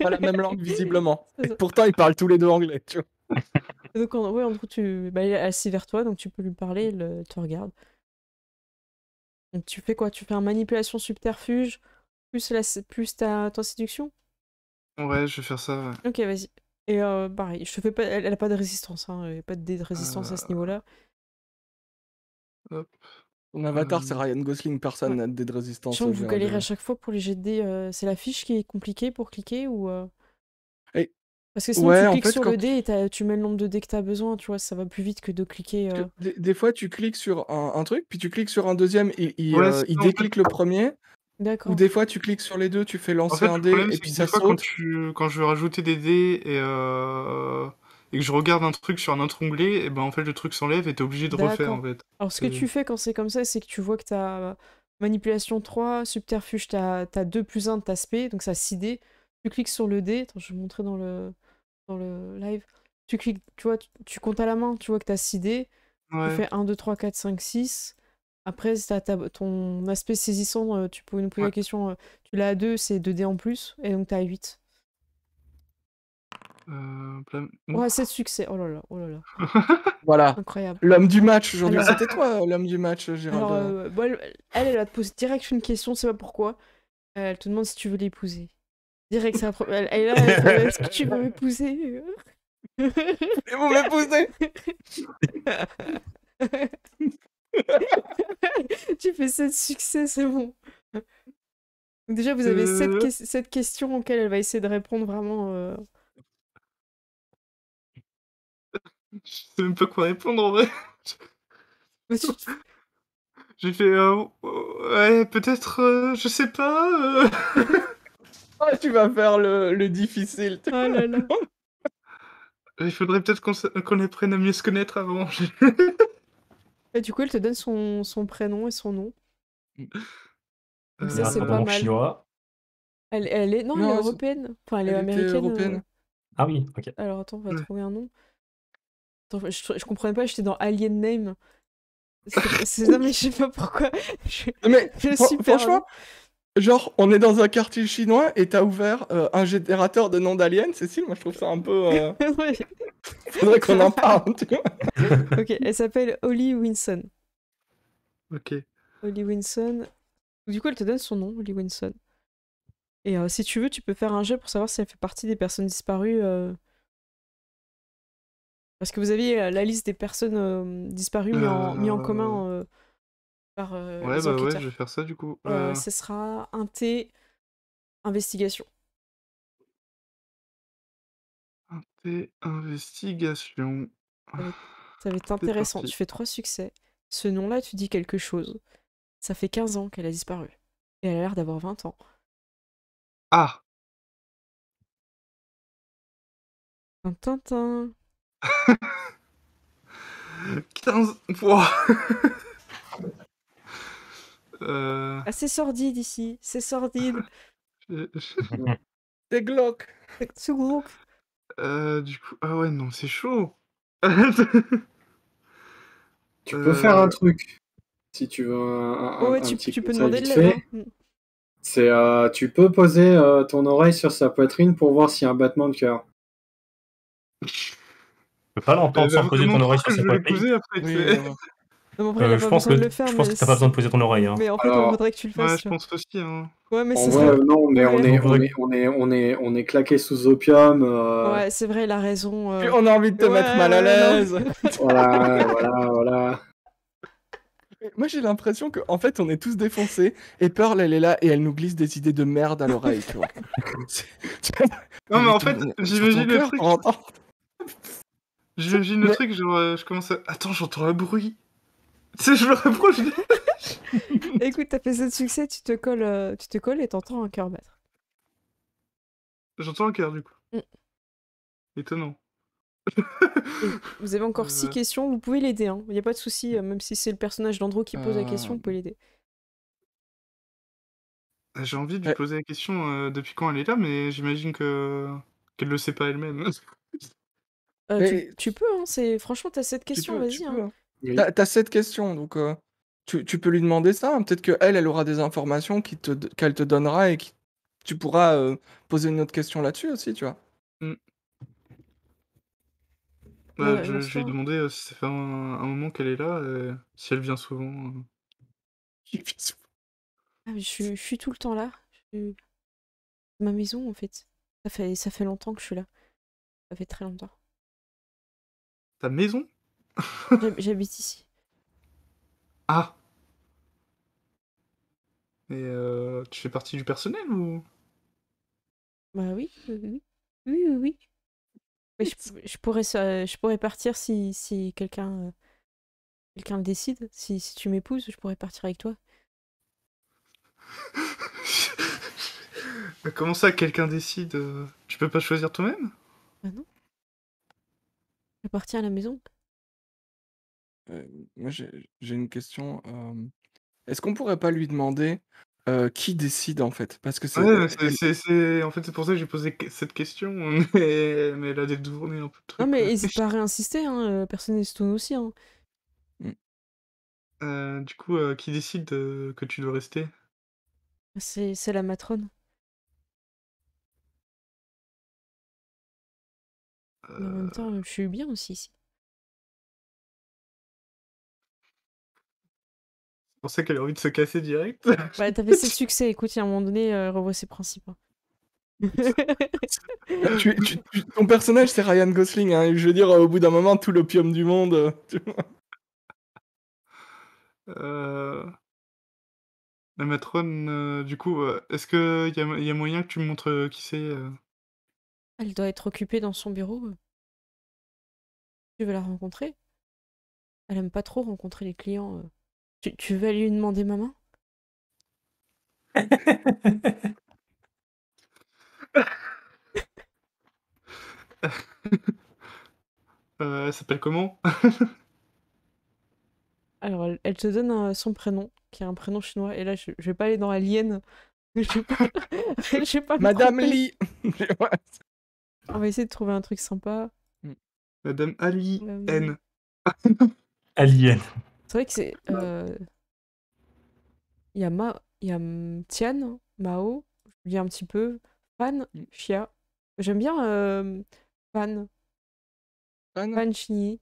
Pas la même langue, visiblement. [LAUGHS] Et pourtant, ils parlent tous les deux anglais, tu vois. Donc, en- en gros, tu... Bah, elle est assise vers toi, donc tu peux lui parler, elle, te regarde tu fais quoi Tu fais un manipulation subterfuge plus, la, plus ta, ta séduction Ouais, je vais faire ça. Ok, vas-y. Et euh, pareil, je fais pas, elle, n'a a pas de résistance, hein, a pas de résistance à ce euh, niveau-là. Hop. Mon avatar, euh, c'est Ryan Gosling, personne n'a de résistance. Je sens que vous galérez à chaque fois pour les GD. c'est la fiche qui est compliquée pour cliquer ou parce que sinon, tu cliques sur le dé et tu mets le nombre de dés que tu as besoin, tu vois, ça va plus vite que de cliquer. Euh. Des, fois, tu cliques sur un, truc, puis tu cliques sur un deuxième, et, il, euh, déclique le premier. D'accord. Ou des fois, tu cliques sur les deux, tu fais lancer un dé, et puis ça saute. Quand, tu... quand, je veux rajouter des dés euh, et, que je regarde un truc sur un autre onglet, et ben en fait, le truc s'enlève et t'es obligé de refaire, en fait. Alors, ce que tu fais quand c'est comme ça, c'est que tu vois que tu as manipulation 3, subterfuge, t'as as 2 plus 1 de ta donc ça 6 dés. Tu cliques sur le dé. Attends, je vais montrer dans le dans le live. Tu tu vois, tu, comptes à la main, tu vois que tu as 6 dés. Tu fais 1, 2, 3, 4, 5, 6. Après, ton aspect saisissant, euh, tu peux nous poser la question. tu l'as à 2, c'est 2 dés en plus, et donc tu as 8. Euh, c'est Ouais, succès. Oh là là, oh là là. [LAUGHS] voilà. Incroyable. L'homme du match aujourd'hui. C'était toi euh, l'homme du match, euh, Gérard. elle, elle, va te poser direct une question, c'est pas pourquoi. elle te demande si tu veux l'épouser. Direct, c'est un problème. Elle est là, [LAUGHS] est-ce que tu veux me pousser Et vous me [LAUGHS] Tu fais 7 succès, c'est bon. déjà, vous avez 7, euh. questions auxquelles elle va essayer de répondre vraiment. Euh... Je sais même pas quoi répondre en vrai. J'ai fait. Euh, ouais, peut-être. Euh, je sais pas. [LAUGHS] Oh, tu vas faire le, le difficile. Oh Il faudrait peut-être qu'on les apprenne à mieux se connaître avant. [LAUGHS] et du coup, elle te donne son, son prénom et son nom. Euh, ça, c'est pas mal. Elle, elle est... Non, elle est européenne. Enfin, elle, est américaine. Euh. Européenne. Ah oui, ok. Alors attends, on va trouver un nom. je, je comprenais pas, j'étais dans Alien Name. C'est... non, mais je sais pas pourquoi. [LAUGHS] mais, franchement, Genre, on est dans un quartier chinois et t'as ouvert euh, un générateur de noms d'aliens, Cécile. Moi, je trouve ça un peu. Euh, [LAUGHS] faudrait qu'on en parle, tu vois. [LAUGHS] ok, elle s'appelle Holly Winson. Ok. Holly Winson. Du coup, elle te donne son nom, Holly Winson. Et euh, si tu veux, tu peux faire un jeu pour savoir si elle fait partie des personnes disparues. Parce que vous aviez la liste des personnes disparues mises mis en commun euh, ouais, bah ouais, je vais faire ça du coup. Euh, ce sera un T investigation. Un T investigation. Ça va être intéressant. Tu fais trois succès. Ce nom-là, tu dis quelque chose. Ça fait 15 ans qu'elle a disparu. Et elle a l'air d'avoir 20 ans. Ah Tintin 15... [LAUGHS] [LAUGHS] Euh... Ah, c'est sordide ici, c'est sordide. [LAUGHS] c'est glauque. C'est sous Euh, du coup, ah ouais, non, c'est chaud. [LAUGHS] tu peux faire un euh. truc si tu veux. Un, tu, petit tu peux demander de l'aide. Hein. C'est euh, tu peux poser euh, ton oreille sur sa poitrine pour voir s'il y a un battement de cœur. Tu peux pas l'entendre sans poser ton oreille sur sa poitrine. Poser après, euh, je, pense que, faire, je t'as pas besoin de poser ton oreille. Hein. Mais en fait, on voudrait que tu le fasses. Ouais, je hein. pense aussi. Hein. Ouais, mais c'est ça. non, mais on, est, on, est, on, est, on, est, claqué sous opium. Euh. Ouais, c'est vrai, il a raison. Euh. On a envie de te mettre mal à l'aise. [LAUGHS] voilà, voilà, voilà. Moi, j'ai l'impression qu'en en fait, on est tous défoncés et Pearl, elle est là et elle nous glisse des idées de merde à l'oreille. tu vois. [LAUGHS] non, mais en fait, j'imagine le truc. Hein. J'imagine le truc, genre, je commence à. Attends, j'entends un bruit je le reproche. [LAUGHS] Écoute, t'as fait ce succès, tu te colles, euh, tu te colles et t'entends un cœur battre. J'entends un cœur du coup. Mm. Étonnant. vous avez encore six euh. questions, vous pouvez l'aider, il hein. n'y a pas de souci, euh, même si c'est le personnage d'Andro qui pose la question, vous pouvez l'aider. Bah, j'ai envie de lui poser la question depuis quand elle est là, mais j'imagine que qu'elle le sait pas elle-même. tu, peux, hein, c'est franchement, t'as cette question, vas-y. Hein. Hein. T'as cette question, donc euh, tu, peux lui demander ça. Hein. Peut-être qu'elle, elle aura des informations qu'elle te, donnera et que tu pourras euh, poser une autre question là-dessus aussi, tu vois. Mmh. Bah, je, vais lui ai demandé euh, si ça fait un, moment qu'elle est là, si elle vient souvent. Ah, je, suis tout le temps là. Je... Ma maison, en fait. Ça, fait. ça fait longtemps que je suis là. Ça fait très longtemps. Ta maison J'habite ici. Ah Et euh, tu fais partie du personnel ou Bah oui, oui, oui, oui. Mais je, pourrais, je pourrais partir si, si quelqu'un euh, quelqu'un le décide. Si, tu m'épouses, je pourrais partir avec toi. [LAUGHS] Comment ça, quelqu'un décide euh, Tu peux pas choisir toi-même Bah non. Je J'appartiens à la maison moi, j'ai une question. Est-ce qu'on pourrait pas lui demander qui décide en fait? Parce que c'est. En fait, c'est pour ça que j'ai posé cette question, [LAUGHS] mais, elle a détourné un peu le Non, mais il pas à hein, personne n'est stone aussi. Hein. Mmh. du coup, qui décide que tu dois rester? Ah, c'est la matrone. en même temps, je suis bien aussi ici. pensais qu'elle a envie de se casser direct. [LAUGHS] Bah, fait ses succès, écoute, il y a un moment donné, euh, revoit ses principes. Hein. [LAUGHS] ton personnage, c'est Ryan Gosling. Hein, je veux dire, au bout d'un moment, tout l'opium du monde. La euh, euh. matrone, euh, du coup, est-ce qu'il y a, y a moyen que tu me montres qui c'est Elle doit être occupée dans son bureau. Tu veux la rencontrer Elle aime pas trop rencontrer les clients. Tu, veux aller lui demander maman [LAUGHS] euh, elle s'appelle comment Alors, elle, te donne euh, son prénom, qui est un prénom chinois. Et là, je, vais pas aller dans Alien. [LAUGHS] Je pas, [LAUGHS] Madame Li On va essayer de trouver un truc sympa. Madame Ali Alien. C'est vrai que c'est. Euh, y a, Ma... y a Tian, Mao, je un petit peu. Fan, Chia. Mm. J'aime bien euh, Fan. Ah fan Fan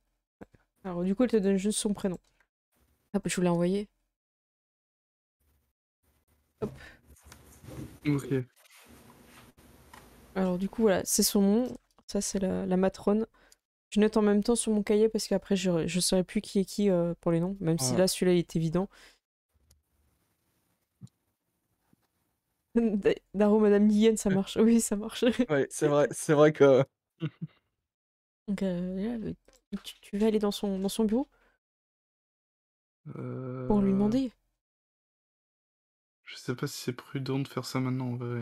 Alors, du coup, elle te donne juste son prénom. Hop, je vous l'ai envoyé. Hop. Ok. Alors, du coup, voilà, c'est son nom. Ça, c'est la, la matrone. Je note en même temps sur mon cahier parce qu'après je ne saurais plus qui est qui euh, pour les noms, même si là celui-là est évident. [LAUGHS] Daro, Madame Lillian, ça marche. Oui, ça marche. [LAUGHS] oui, c'est vrai, c'est vrai que. [LAUGHS] Donc, euh, tu, veux vas aller dans son, dans son bureau Pour lui euh. demander Je sais pas si c'est prudent de faire ça maintenant en vrai.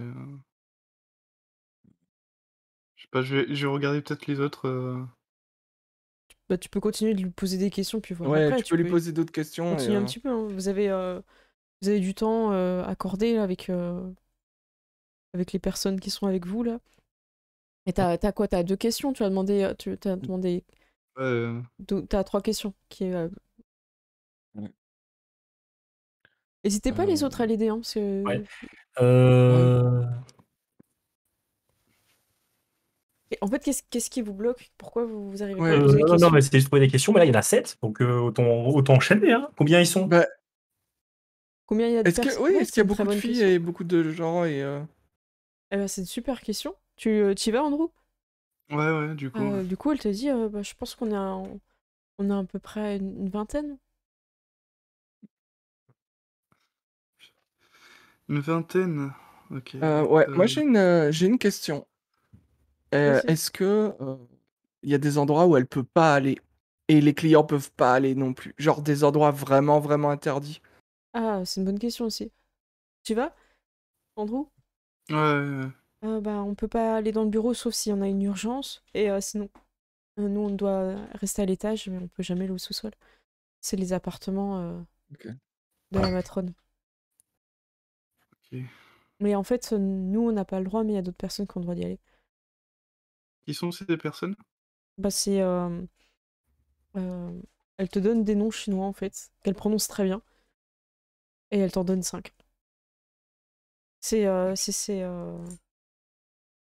Je sais pas, je vais, je vais regarder peut-être les autres. Bah, tu peux continuer de lui poser des questions, puis tu, peux lui poser d'autres questions. un euh, petit peu. Hein. Vous, avez, euh, vous avez du temps euh, accordé avec, avec les personnes qui sont avec vous, là. Et t'as as quoi T'as deux questions Tu as demandé. Tu as demandé. T'as trois questions. qui N'hésitez pas les autres à l'aider. Hein, en fait, qu'est-ce, quest qui vous bloque Pourquoi vous, vous arrivez pas à poser euh, Non, non, mais c'était juste poser des questions, mais là, il y en a 7, donc euh, autant, autant enchaîner. Hein. Combien ils sont bah, Combien il y a de est-ce que, Oui, est-ce qu'il y a beaucoup de filles et beaucoup de gens et, euh eh ben, C'est une super question. Tu y vas, Andrew Ouais, ouais, du coup. Du coup, elle te dit bah, je pense qu'on on a à peu près une, vingtaine. Une vingtaine Ok. ouais, moi j'ai une, j'ai une question. Est-ce que il y a des endroits où elle peut pas aller et les clients peuvent pas aller non plus Genre des endroits vraiment vraiment interdits. Ah, c'est une bonne question aussi. Tu vas, Andrew Ouais. Ah, bah, on peut pas aller dans le bureau sauf si on a une urgence. Et sinon, euh, nous, on doit rester à l'étage, mais on peut jamais aller au sous-sol. C'est les appartements de la matrone. Mais en fait, nous, on n'a pas le droit, mais il y a d'autres personnes qui ont le droit d'y aller. Qui sont ces personnes Bah c'est... elle te donne des noms chinois en fait, qu'elle prononce très bien. Et elle t'en donne cinq. C'est euh, ces...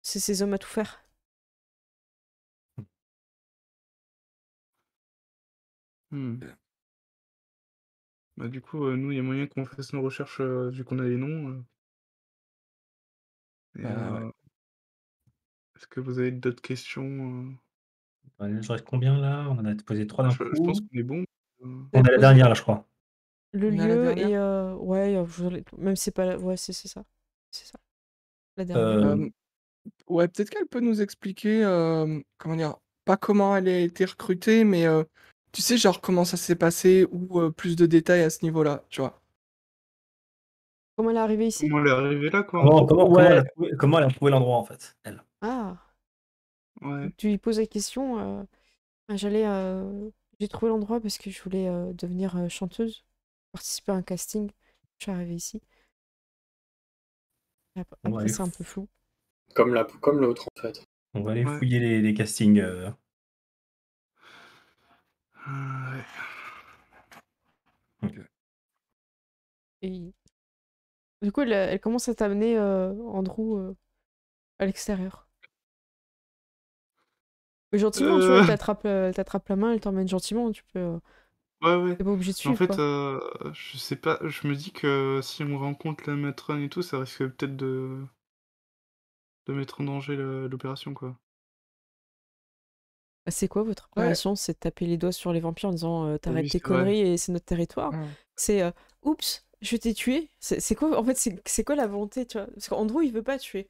C'est ces hommes à tout faire. Mmh. Euh. Bah, du coup, euh, nous, il y a moyen qu'on fasse nos recherches vu qu'on a les noms. Euh. Bah, ouais. Est-ce que vous avez d'autres questions? combien là? On en a posé trois Je, pense qu'on est bon. Euh, On a la dernière là, je crois. Le lieu et ouais, euh, même c'est pas c'est ça. C'est ça. La dernière. Euh, mmh. ouais, peut-être qu'elle peut nous expliquer, comment dire, pas comment elle a été recrutée, mais tu sais, genre comment ça s'est passé ou plus de détails à ce niveau-là, tu vois. Comment elle est arrivée ici? Comment elle est arrivée là, quoi? Comment, elle comment elle a trouvé l'endroit en fait, elle ah Tu lui poses la question. Euh, bah, j'allais, euh, j'ai trouvé l'endroit parce que je voulais euh, devenir chanteuse, participer à un casting. Je suis arrivée ici. c'est un peu flou. Comme la- comme l'autre, en fait. on va aller fouiller les, castings. Du coup, elle, commence à t'amener Andrew à l'extérieur gentiment, tu vois, elle euh. t'attrape la... main, elle t'emmène gentiment, tu peux. Euh, ouais, ouais. T'es pas obligé de suivre. En fait, euh, je sais pas, je me dis que si on rencontre la matrone et tout, ça risque peut-être de. de mettre en danger l'opération, quoi. Bah, c'est quoi votre opération C'est de taper les doigts sur les vampires en disant t'arrêtes tes conneries et c'est notre territoire C'est oups, je t'ai tué C'est quoi En fait, c'est quoi la volonté tu vois Parce qu'Andrew, il veut pas tuer.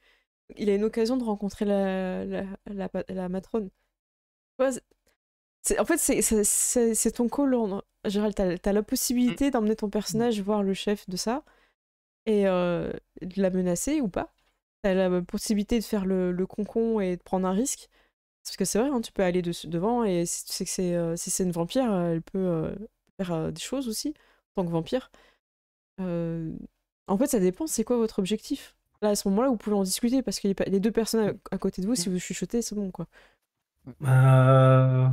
Il a une occasion de rencontrer la, matronne la matrone en fait, c'est ton colon. Hein. Gérald, t'as as la possibilité mm. d'emmener ton personnage mm. voir le chef de ça et euh, de la menacer ou pas. T'as la possibilité de faire le, le concon et de prendre un risque. Parce que c'est vrai, hein, tu peux aller devant et si tu sais que c'est euh, une vampire, euh, elle peut faire des choses aussi en tant que vampire. en fait, ça dépend, c'est quoi votre objectif Là, à ce moment-là, vous pouvez en discuter parce que les deux personnes à, à côté de vous, si mm. vous chuchotez, c'est bon quoi. Bah, euh...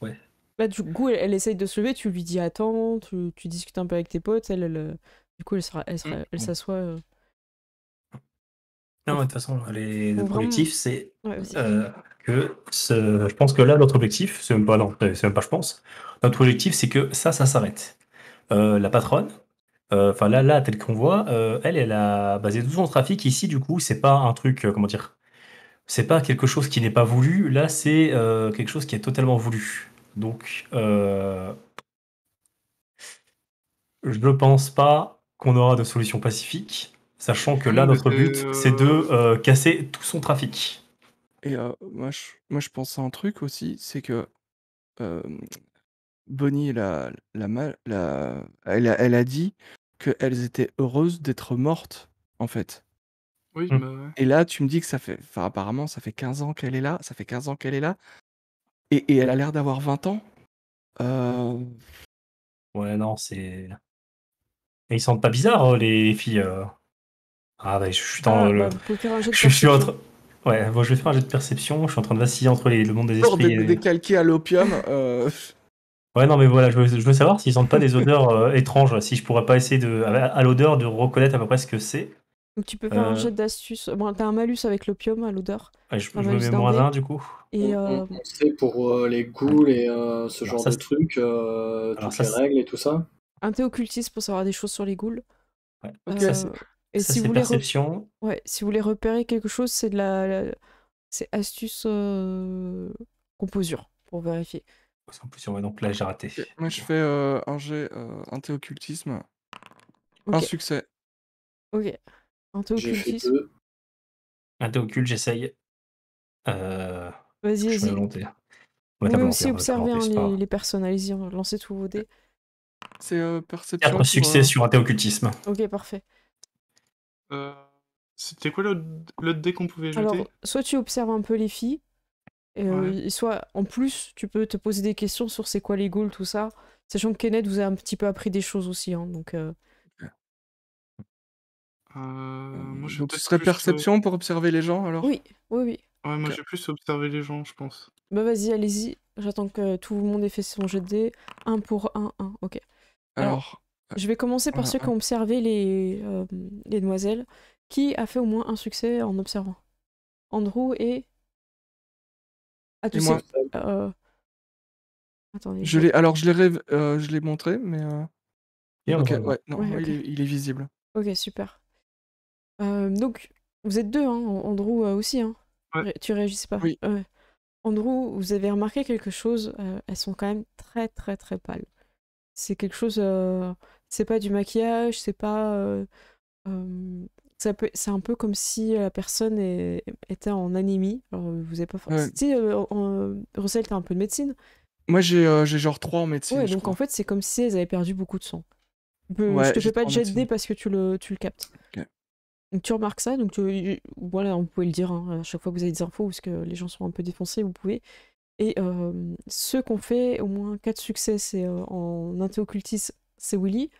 Ouais. Bah, du coup, elle, essaye de se lever, tu lui dis attends, tu, tu discutes un peu avec tes potes, elle, euh, du coup, elle s'assoit. Elle, sera, mm, elle mm. s'assoit, euh. Non, de toute façon, les, objectif c'est euh, que je pense que là, notre objectif, c'est même pas, non, c'est même pas, je pense. Notre objectif, c'est que ça, ça s'arrête. la patronne, enfin là, là, telle qu'on voit, elle, elle a basé tout son trafic ici. Du coup, c'est pas un truc, comment dire, c'est pas quelque chose qui n'est pas voulu, là c'est euh, quelque chose qui est totalement voulu. Donc, euh, je ne pense pas qu'on aura de solution pacifique, sachant que là notre but c'est de euh, casser tout son trafic. Et moi, je, moi je pense à un truc aussi, c'est que Bonnie, la, la, elle, elle a dit qu'elles étaient heureuses d'être mortes, en fait. Mmh. Bah, et là, tu me dis que ça fait. Enfin, apparemment, ça fait 15 ans qu'elle est là. Ça fait 15 ans qu'elle est là. Et, elle a l'air d'avoir 20 ans. Euh... Ouais, non, c'est. et Ils sentent pas bizarre, euh, les filles. Euh. Ah, bah, je suis dans ah, le. Bah, je suis entre. Ouais, bon, je vais faire un jeu de perception. Je suis en train de vaciller entre le monde des esprits. à l'opium. [LAUGHS] Euh. Ouais, non, mais voilà, je veux, savoir s'ils sentent pas des odeurs étranges, si je pourrais pas essayer de, à l'odeur de reconnaître à peu près ce que c'est. Donc tu peux faire un euh. jet d'astuce. Bon, t'as un malus avec l'opium à l'odeur. Ah, je, je me mets moins du coup. Et on, euh, on pour euh, les ghouls et ce genre de trucs, toutes les règles et tout ça. Un théocultisme pour savoir des choses sur les ghouls. Ouais. et si vous, voulez si vous voulez repérer quelque chose, c'est de la, c'est astuce composure pour vérifier. En plus, on va donc là j'ai raté. Moi je fais un jet, un Un succès. Ok. Un théocultisme Un j'essaye. Euh... Vas-y, vas-y. Vous pouvez aussi observer les, personnes. Allez-y, hein. lancez tous vos dés. C'est euh, perception. 4 succès euh, sur un théocultisme. Ok, parfait. Euh, c'était quoi le, dé qu'on pouvait jeter Alors, soit tu observes un peu les filles, euh, soit en plus, tu peux te poser des questions sur c'est quoi les ghouls, tout ça. Sachant que Kenneth vous a un petit peu appris des choses aussi, hein, donc euh, moi, euh, Donc, serait perception pour observer les gens alors Oui, oui, oui. moi, j'ai plus observé les gens, je pense. Bah, vas-y, allez-y. J'attends que tout le monde ait fait son jet de dés. Un pour un, un. Ok. Alors. Euh, je vais commencer par ceux qui ont observé les, euh, les demoiselles. Qui a fait au moins un succès en observant Andrew et. à tout et moi. Euh, attendez. Je l'ai... Alors, je l'ai, je l'ai montré, mais. ok ouais, non, il est visible. Ok, super. Euh, donc, vous êtes deux, hein, Andrew euh, aussi. Hein. Tu réagissais pas. Andrew, vous avez remarqué quelque chose. Euh, elles sont quand même très, très, très pâles. C'est quelque chose. c'est pas du maquillage, c'est pas. Peut... c'est un peu comme si la personne était en anémie. Alors, vous n'avez pas forcément. Tu sais, euh, tu un peu de médecine Moi, j'ai genre trois en médecine. Ouais, donc en fait, c'est comme si elles avaient perdu beaucoup de sang. Je, te fais pas de jet parce que tu le, tu le captes. Ok tu remarques ça, donc voilà, on pouvait le dire hein, à chaque fois que vous avez des infos, parce que les gens sont un peu défoncés, vous pouvez. Et euh, ceux qui ont fait au moins 4 succès, c'est euh, en intéocultisme, c'est Willy.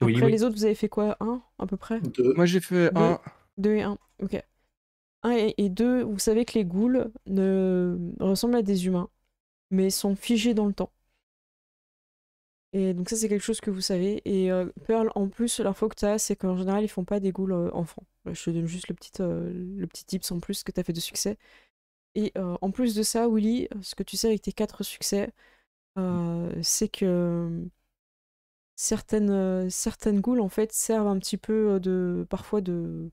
Après les autres, vous avez fait quoi Un à peu près Moi j'ai fait un. Deux et un. ok. Un et deux. vous savez que les ghouls ne ressemblent à des humains, mais sont figés dans le temps. Et donc ça c'est quelque chose que vous savez. Et euh, Pearl, en plus, l'info que tu as, c'est qu'en général, ils font pas des ghouls euh, enfants. Bah, je te donne juste le petit, euh, le petit tips en plus que tu as fait de succès. Et en plus de ça, Willy, ce que tu sais avec tes quatre succès, mmh. c'est que certaines, certaines ghouls, en fait, servent un petit peu de parfois de,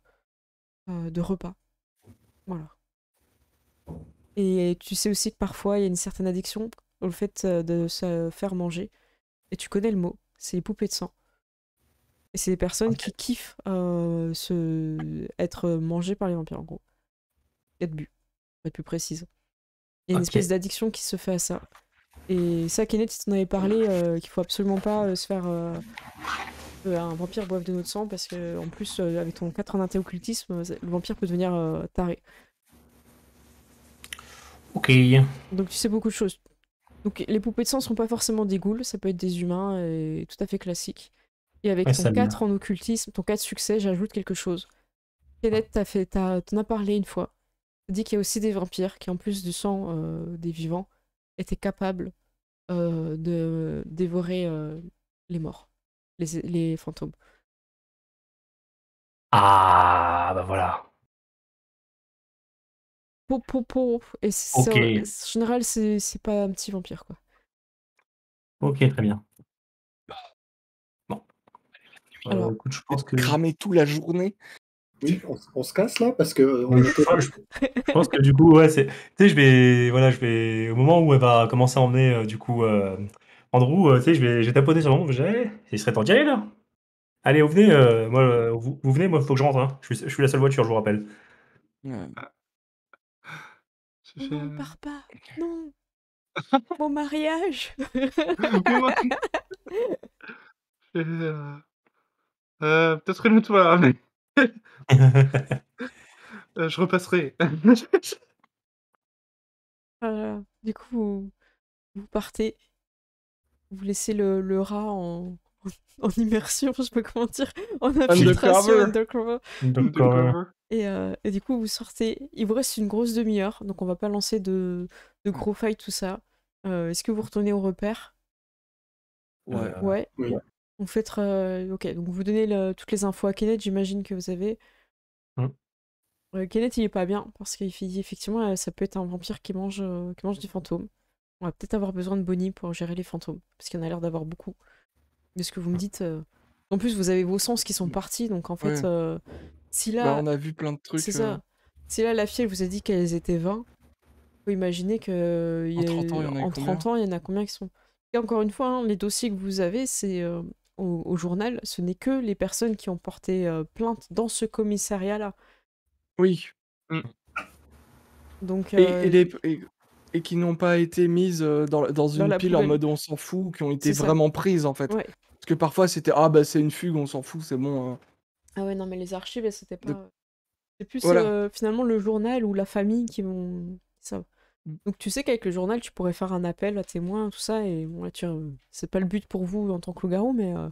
de repas. Voilà. Et tu sais aussi que parfois, il y a une certaine addiction au fait de se faire manger. Et tu connais le mot, c'est les poupées de sang. Et c'est des personnes qui kiffent euh, se... être mangées par les vampires, en gros. Être bu, pour être plus précise. Il y a une espèce d'addiction qui se fait à ça. Et ça, Kenneth, tu en avais parlé, euh, qu'il faut absolument pas euh, se faire un vampire boive de notre sang, parce que en plus, avec ton 4 en occultisme le vampire peut devenir taré. Ok. Donc tu sais beaucoup de choses. Donc les poupées de sang ne sont pas forcément des ghouls, ça peut être des humains, et euh, tout à fait classique. Et avec ton 4 en occultisme, ton 4 succès, j'ajoute quelque chose. Kenneth, ah. fait, t'en as, parlé une fois. T'as dit qu'il y a aussi des vampires qui, en plus du sang euh, des vivants, étaient capables euh, de dévorer les morts, les, les fantômes. Ah, bah voilà. Pou, Et en général, c'est pas un petit vampire, quoi. Ok, très bien. Bon. Euh, Alors, écoute, je pense que... Cramer tout la journée oui, on, se casse là parce que. Euh, je, pense que du coup, ouais, c'est. Tu sais, je vais. Voilà, je vais. Au moment où elle va commencer à emmener, euh, du coup, Andrew, tu sais, je vais, je vais sur mon. Eh, il serait temps d'y là Allez, vous venez, moi, vous, venez, moi, faut que je rentre. Hein. Je, suis, je suis la seule voiture, je vous rappelle. Non, part pas. Non. [LAUGHS] Mon mariage. [LAUGHS] Euh, euh, peut-être une nous, fois. [LAUGHS] Euh, je repasserai. du coup, vous, partez. Vous laissez le, rat en, en, immersion, je pas comment dire, en infiltration. Euh, et, du coup, vous sortez. Il vous reste une grosse demi-heure, donc on va pas lancer de, gros fight tout ça. Euh, est-ce que vous retournez au repère euh, Ouais. On fait. ok, donc vous donnez toutes les infos à Kenneth, j'imagine que vous avez. Mm. Kenneth, il est pas bien, parce qu'il effectivement ça peut être un vampire qui mange, qui mange des fantômes. On va peut-être avoir besoin de Bonnie pour gérer les fantômes, parce qu'il y en a l'air d'avoir beaucoup. De ce que vous me ah. dites. En plus, vous avez vos sens qui sont mm. partis, donc en fait, si là, bah, on a vu plein de trucs. C'est ça. Euh. Si là, la fille, vous a dit qu'elles étaient 20, faut imaginer que. Euh, y En 30 ans, il y en a, 30 ans, il y en a combien qui sont. Et encore une fois, hein, les dossiers que vous avez, c'est euh, au, journal, ce n'est que les personnes qui ont porté plainte dans ce commissariat-là. Oui. Mm. Donc. Et, qui n'ont pas été mises dans, une pile en mode on s'en fout, qui ont été vraiment prises en fait. Parce que parfois c'était ah bah c'est une fugue, on s'en fout, c'est bon. Hein. Ah ouais, non, mais les archives, c'était pas. C'est plus euh, finalement le journal ou la famille qui vont. Mmh. Donc tu sais qu'avec le journal, tu pourrais faire un appel à témoins, tout ça, et bon, là, tu... c'est pas le but pour vous en tant que loup-garou, mais. Euh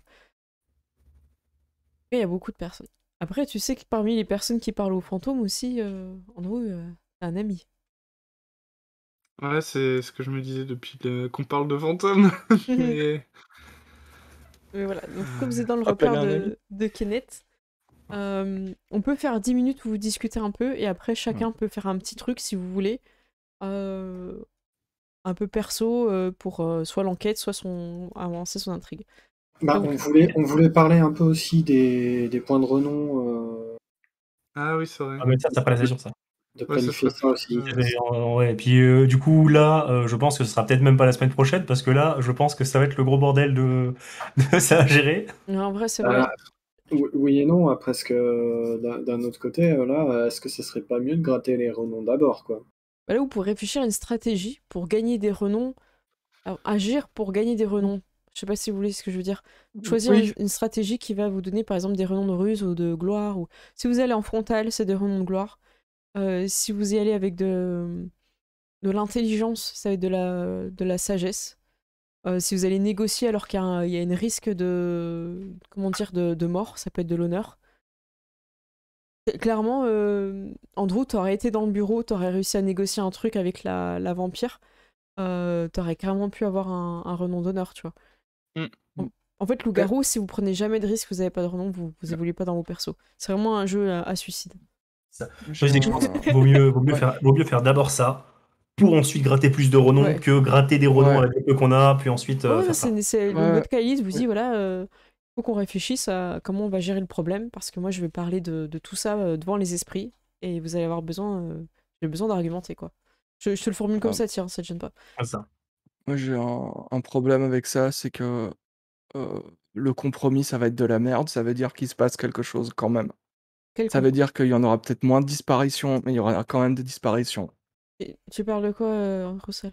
il y a beaucoup de personnes. Après, tu sais que parmi les personnes qui parlent aux fantômes aussi, euh, Andrew, t'as un ami. Ouais, c'est ce que je me disais depuis qu'on parle de fantômes. [LAUGHS] [LAUGHS] mais... voilà, donc comme c'est dans le repère de Kenneth, euh, on peut faire 10 minutes où vous discutez un peu et après chacun peut faire un petit truc si vous voulez. Euh, un peu perso euh, pour soit l'enquête, soit son... avancer son intrigue. Bah, on, voulait, parler un peu aussi des, points de renom. Ah oui, c'est vrai. Ah, mais ça, pas la session, ça. De ça, aussi. Et puis du coup là, je pense que ce sera peut-être même pas la semaine prochaine parce que là, je pense que ça va être le gros bordel de, [LAUGHS] ça à gérer. Non, en vrai, c'est bah, vrai. Oui et non, hein, après que euh, d'un autre côté, euh, là, euh, est-ce que ce serait pas mieux de gratter les renoms d'abord, quoi bah Là, vous pouvez réfléchir à une stratégie pour gagner des renoms, agir pour gagner des renoms. Je sais pas si vous voulez ce que je veux dire. Choisir une- stratégie qui va vous donner par exemple des renoms de ruse ou de gloire. Ou... Si vous allez en frontal, c'est des renoms de gloire. si vous y allez avec de, de l'intelligence, ça va être de la, de la sagesse. Euh, si vous allez négocier alors qu'il y a un risque de comment dire de, mort, ça peut être de l'honneur. Clairement, euh, tu aurais été dans le bureau, tu aurais réussi à négocier un truc avec la, vampire, euh, Tu aurais carrément pu avoir un, renom d'honneur, tu vois. Mm. En, fait, loup-garou, si vous prenez jamais de risque, vous n'avez pas de renom, vous, vous évoluez pas dans vos persos. C'est vraiment un jeu à, suicide. que vaut vaut mieux faire d'abord ça, pour ensuite gratter plus de renom que gratter des renoms avec eux qu'on a, puis ensuite. Euh, c'est vous dit voilà, il euh, faut qu'on réfléchisse à comment on va gérer le problème parce que moi je vais parler de, tout ça euh, devant les esprits et vous allez avoir besoin, j'ai besoin d'argumenter quoi. Je, te le formule comme ah. ça, tiens, ça te gêne pas. Ah, ça. Moi j'ai un, problème avec ça, c'est que le compromis ça va être de la merde, ça veut dire qu'il se passe quelque chose quand même. ça veut dire qu'il y en aura peut-être moins de disparitions, mais il y aura quand même des disparitions tu parles de quoi, euh, Roussel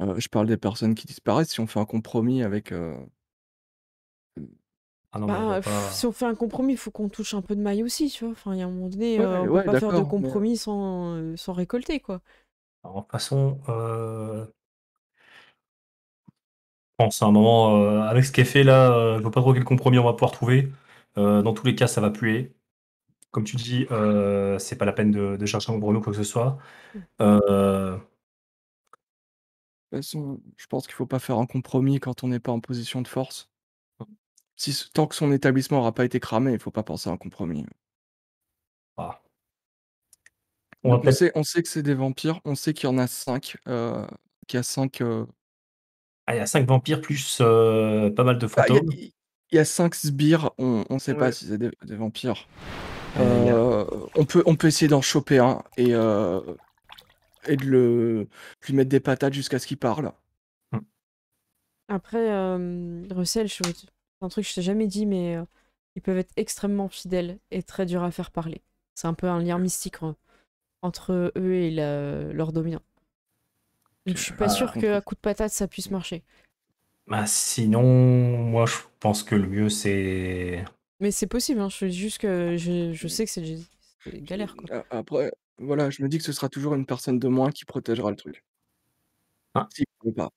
euh, je parle des personnes qui disparaissent. Si on fait un compromis avec. Euh, ah bah, si on fait un compromis, il faut qu'on touche un peu de maille aussi, tu vois. Enfin, il y a un moment donné, on peut pas faire de compromis sans, sans récolter, quoi. Alors, de pense à un moment, avec ce qui est fait là, je ne vois pas trop quel compromis on va pouvoir trouver. dans tous les cas, ça va puer comme tu dis, euh, c'est pas la peine de, chercher un compromis ou quoi que ce soit. Mm. Euh, de je pense qu'il faut pas faire un compromis quand on n'est pas en position de force. Si, tant que son établissement n'aura pas été cramé, il faut pas penser à un compromis. Ah. on, sait, que c'est des vampires, on sait qu'il y en a cinq. Euh, a ah, il y a cinq vampires plus pas mal de photos. Ah, il y, a- y a cinq sbires, on ne sait pas si c'est des vampires. Euh, on, peut, on peut essayer d'en choper un et, euh, et de, le, lui mettre des patates jusqu'à ce qu'il parle. Hmm. Après, euh, Russell, c'est un truc que je t'ai jamais dit, mais ils peuvent être extrêmement fidèles et très durs à faire parler. C'est un peu un lien mystique entre eux et leur dominant. Je je suis pas ah, sûr qu'à coup de patate ça puisse marcher. Bah, sinon, moi je pense que le mieux c'est mais c'est possible, hein, je suis juste je, mmh. sais que c'est galère, mmh, Après, voilà, je me dis que ce sera toujours une personne de moins qui protégera le truc. Ah. pas.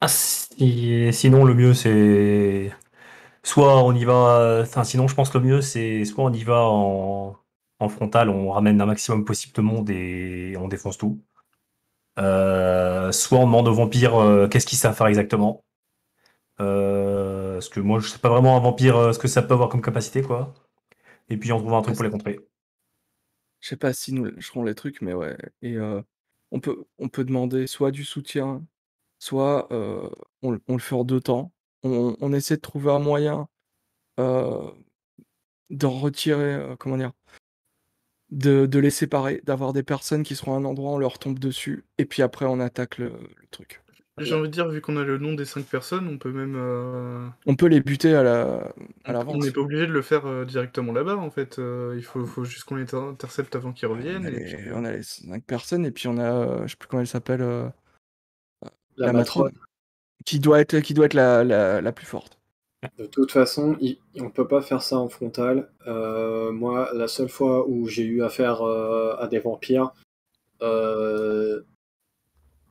Ah, sinon, le mieux, c'est. Soit on y va. sinon, je pense que le mieux, c'est soit on y va en, frontal, on ramène un maximum possible de monde et on défonce tout. Euh, soit on demande aux vampires euh, qu'est-ce qu'ils savent faire exactement parce euh, que moi, je sais pas vraiment un vampire euh, ce que ça peut avoir comme capacité, quoi. Et puis on trouve un truc pour les contrer. Je sais pas si nous lâcherons les trucs, mais ouais. Et euh, on, peut, on peut demander soit du soutien, soit on, le fait en deux temps. On, essaie de trouver un moyen d'en retirer, comment dire, de, les séparer, d'avoir des personnes qui seront à un endroit, on leur tombe dessus, et puis après on attaque le truc. J'ai envie de dire, vu qu'on a le nom des cinq personnes, on peut même. Euh, on peut les buter à la, à On n'est pas obligé de le faire euh, directement là-bas, en fait. Euh, il faut, juste qu'on les intercepte avant qu'ils reviennent. on a les cinq personnes et puis on a, je sais plus comment elle s'appelle, la, matrone, qui doit être, qui doit être la, la- la plus forte. De toute façon, on peut pas faire ça en frontal. moi, la seule fois où j'ai eu affaire à des vampires, euh,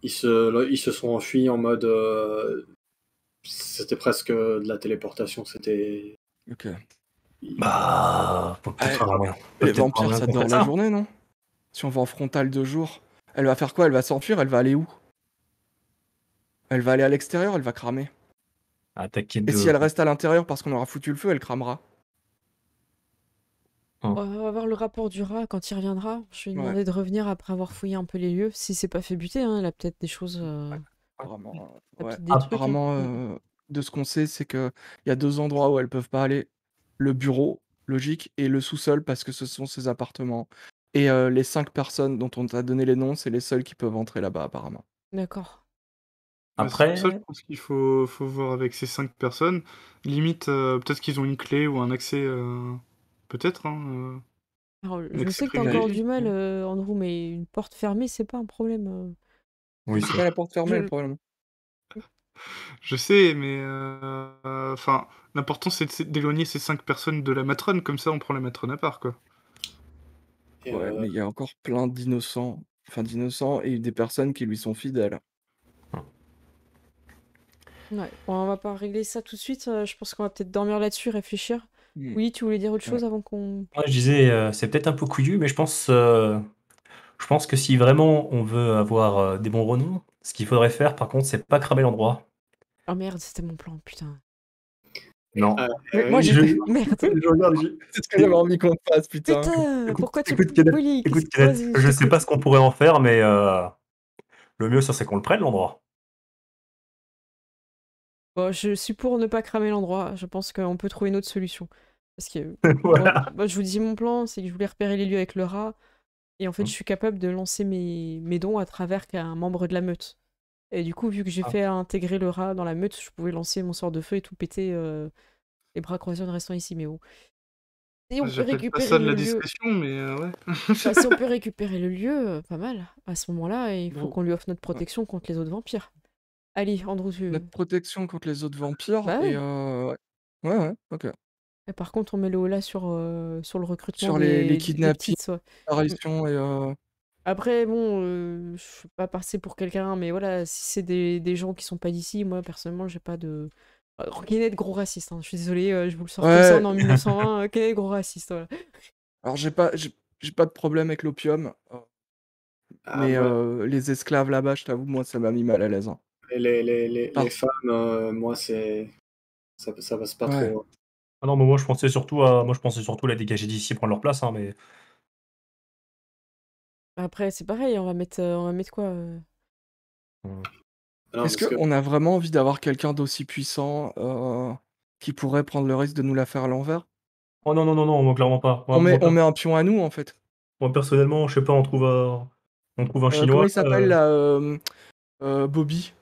ils se, sont enfuis en mode. Euh, c'était presque de la téléportation, c'était. Ok. Bah. Faut peut-être eh, faire un Les vampires, ça dort la journée, non Si on va en frontal deux jours, elle va faire quoi Elle va s'enfuir Elle va aller où Elle va aller à l'extérieur Elle va cramer Attaquer. Ah, Et si elle reste à l'intérieur parce qu'on aura foutu le feu, elle cramera. On va, voir le rapport du rat quand il reviendra. Je suis lui de revenir après avoir fouillé un peu les lieux. Si c'est pas fait buter, hein, elle il a peut-être des choses. Euh, apparemment, euh, euh, de ce qu'on sait, c'est qu'il y a deux endroits où elles peuvent pas aller. Le bureau, logique, et le sous-sol, parce que ce sont ses appartements. Et les cinq personnes dont on t'a donné les noms, c'est les seuls qui peuvent entrer là-bas, apparemment. D'accord. Bah, après, je pense qu'il faut, voir avec ces cinq personnes. Limite, peut-être qu'ils ont une clé ou un accès. Peut-être. Hein, euh. je sais que t'as encore du mal, euh, Andrew, mais une porte fermée, c'est pas un problème. Euh. Oui, c'est pas la porte fermée le problème. [LAUGHS] Je sais, mais enfin, l'important c'est d'éloigner ces cinq personnes de la matrone, comme ça on prend la matrone à part, quoi. ouais, mais il y a encore plein d'innocents, enfin d'innocents et des personnes qui lui sont fidèles. Ouais, on va pas régler ça tout de suite. je pense qu'on va peut-être dormir là-dessus, réfléchir. Hmm. Oui, tu voulais dire autre chose avant qu'on. je disais, euh, c'est peut-être un peu couillu, mais je pense, euh, je pense que si vraiment on veut avoir euh, des bons renoms, ce qu'il faudrait faire, par contre, c'est pas cramer l'endroit. Oh merde, c'était mon plan, putain. Non. moi, j'ai. [LAUGHS] Merde. c'est ce que j'avais envie qu'on fasse, putain. Putain, pourquoi tu. Écoute, Kenneth, écoute, je sais pas ce qu'on pourrait en faire, mais le mieux, ça, c'est qu'on le prenne, l'endroit. Bah, je suis pour ne pas cramer l'endroit. Je pense qu'on peut trouver une autre solution. Parce que [LAUGHS] je vous dis mon plan, c'est que je voulais repérer les lieux avec le rat. Et en fait, mmh. je suis capable de lancer mes, dons à travers qu'un membre de la meute. Et du coup, vu que j'ai ah. fait intégrer le rat dans la meute, je pouvais lancer mon sort de feu et tout péter euh, les bras croisés en restant ici. Mais où ah, euh, bah, Si on peut récupérer on peut récupérer le lieu, euh, pas mal. À ce moment-là, il faut qu'on lui offre notre protection contre les autres vampires. Allez, Andrew, tu... Notre protection contre les autres vampires bah et ouais. ouais. ok. Et par contre, on met le ola sur, sur le recrutement Sur les, les petites. Mmh. et Après, bon, je suis pas passé pour quelqu'un, hein, mais voilà, si c'est des, des gens qui sont pas d'ici, moi, personnellement, j'ai pas de. de ah, oh, gros raciste, hein, je suis désolé, je vous le sors comme ça, en 1920, hein, gros raciste, Alors j'ai pas j'ai pas de problème avec l'opium, ah mais les esclaves là-bas, je t'avoue, moi ça m'a mis mal à l'aise les, les, femmes, euh, moi, c'est ça, ça passe pas trop. Hein. Ah non, mais moi, je pensais surtout à, moi, je pensais surtout à la dégager d'ici, prendre leur place, hein, mais. Après, c'est pareil, on va mettre, euh, on va mettre quoi euh? ah Est-ce qu'on a vraiment envie d'avoir quelqu'un d'aussi puissant qui pourrait prendre le risque de nous la faire à l'envers Oh non, non, non, non, clairement pas. on, met, un pion à nous, en fait. Moi, personnellement, je sais pas, on trouve, un, on trouve un chinois. Comment il s'appelle Bobby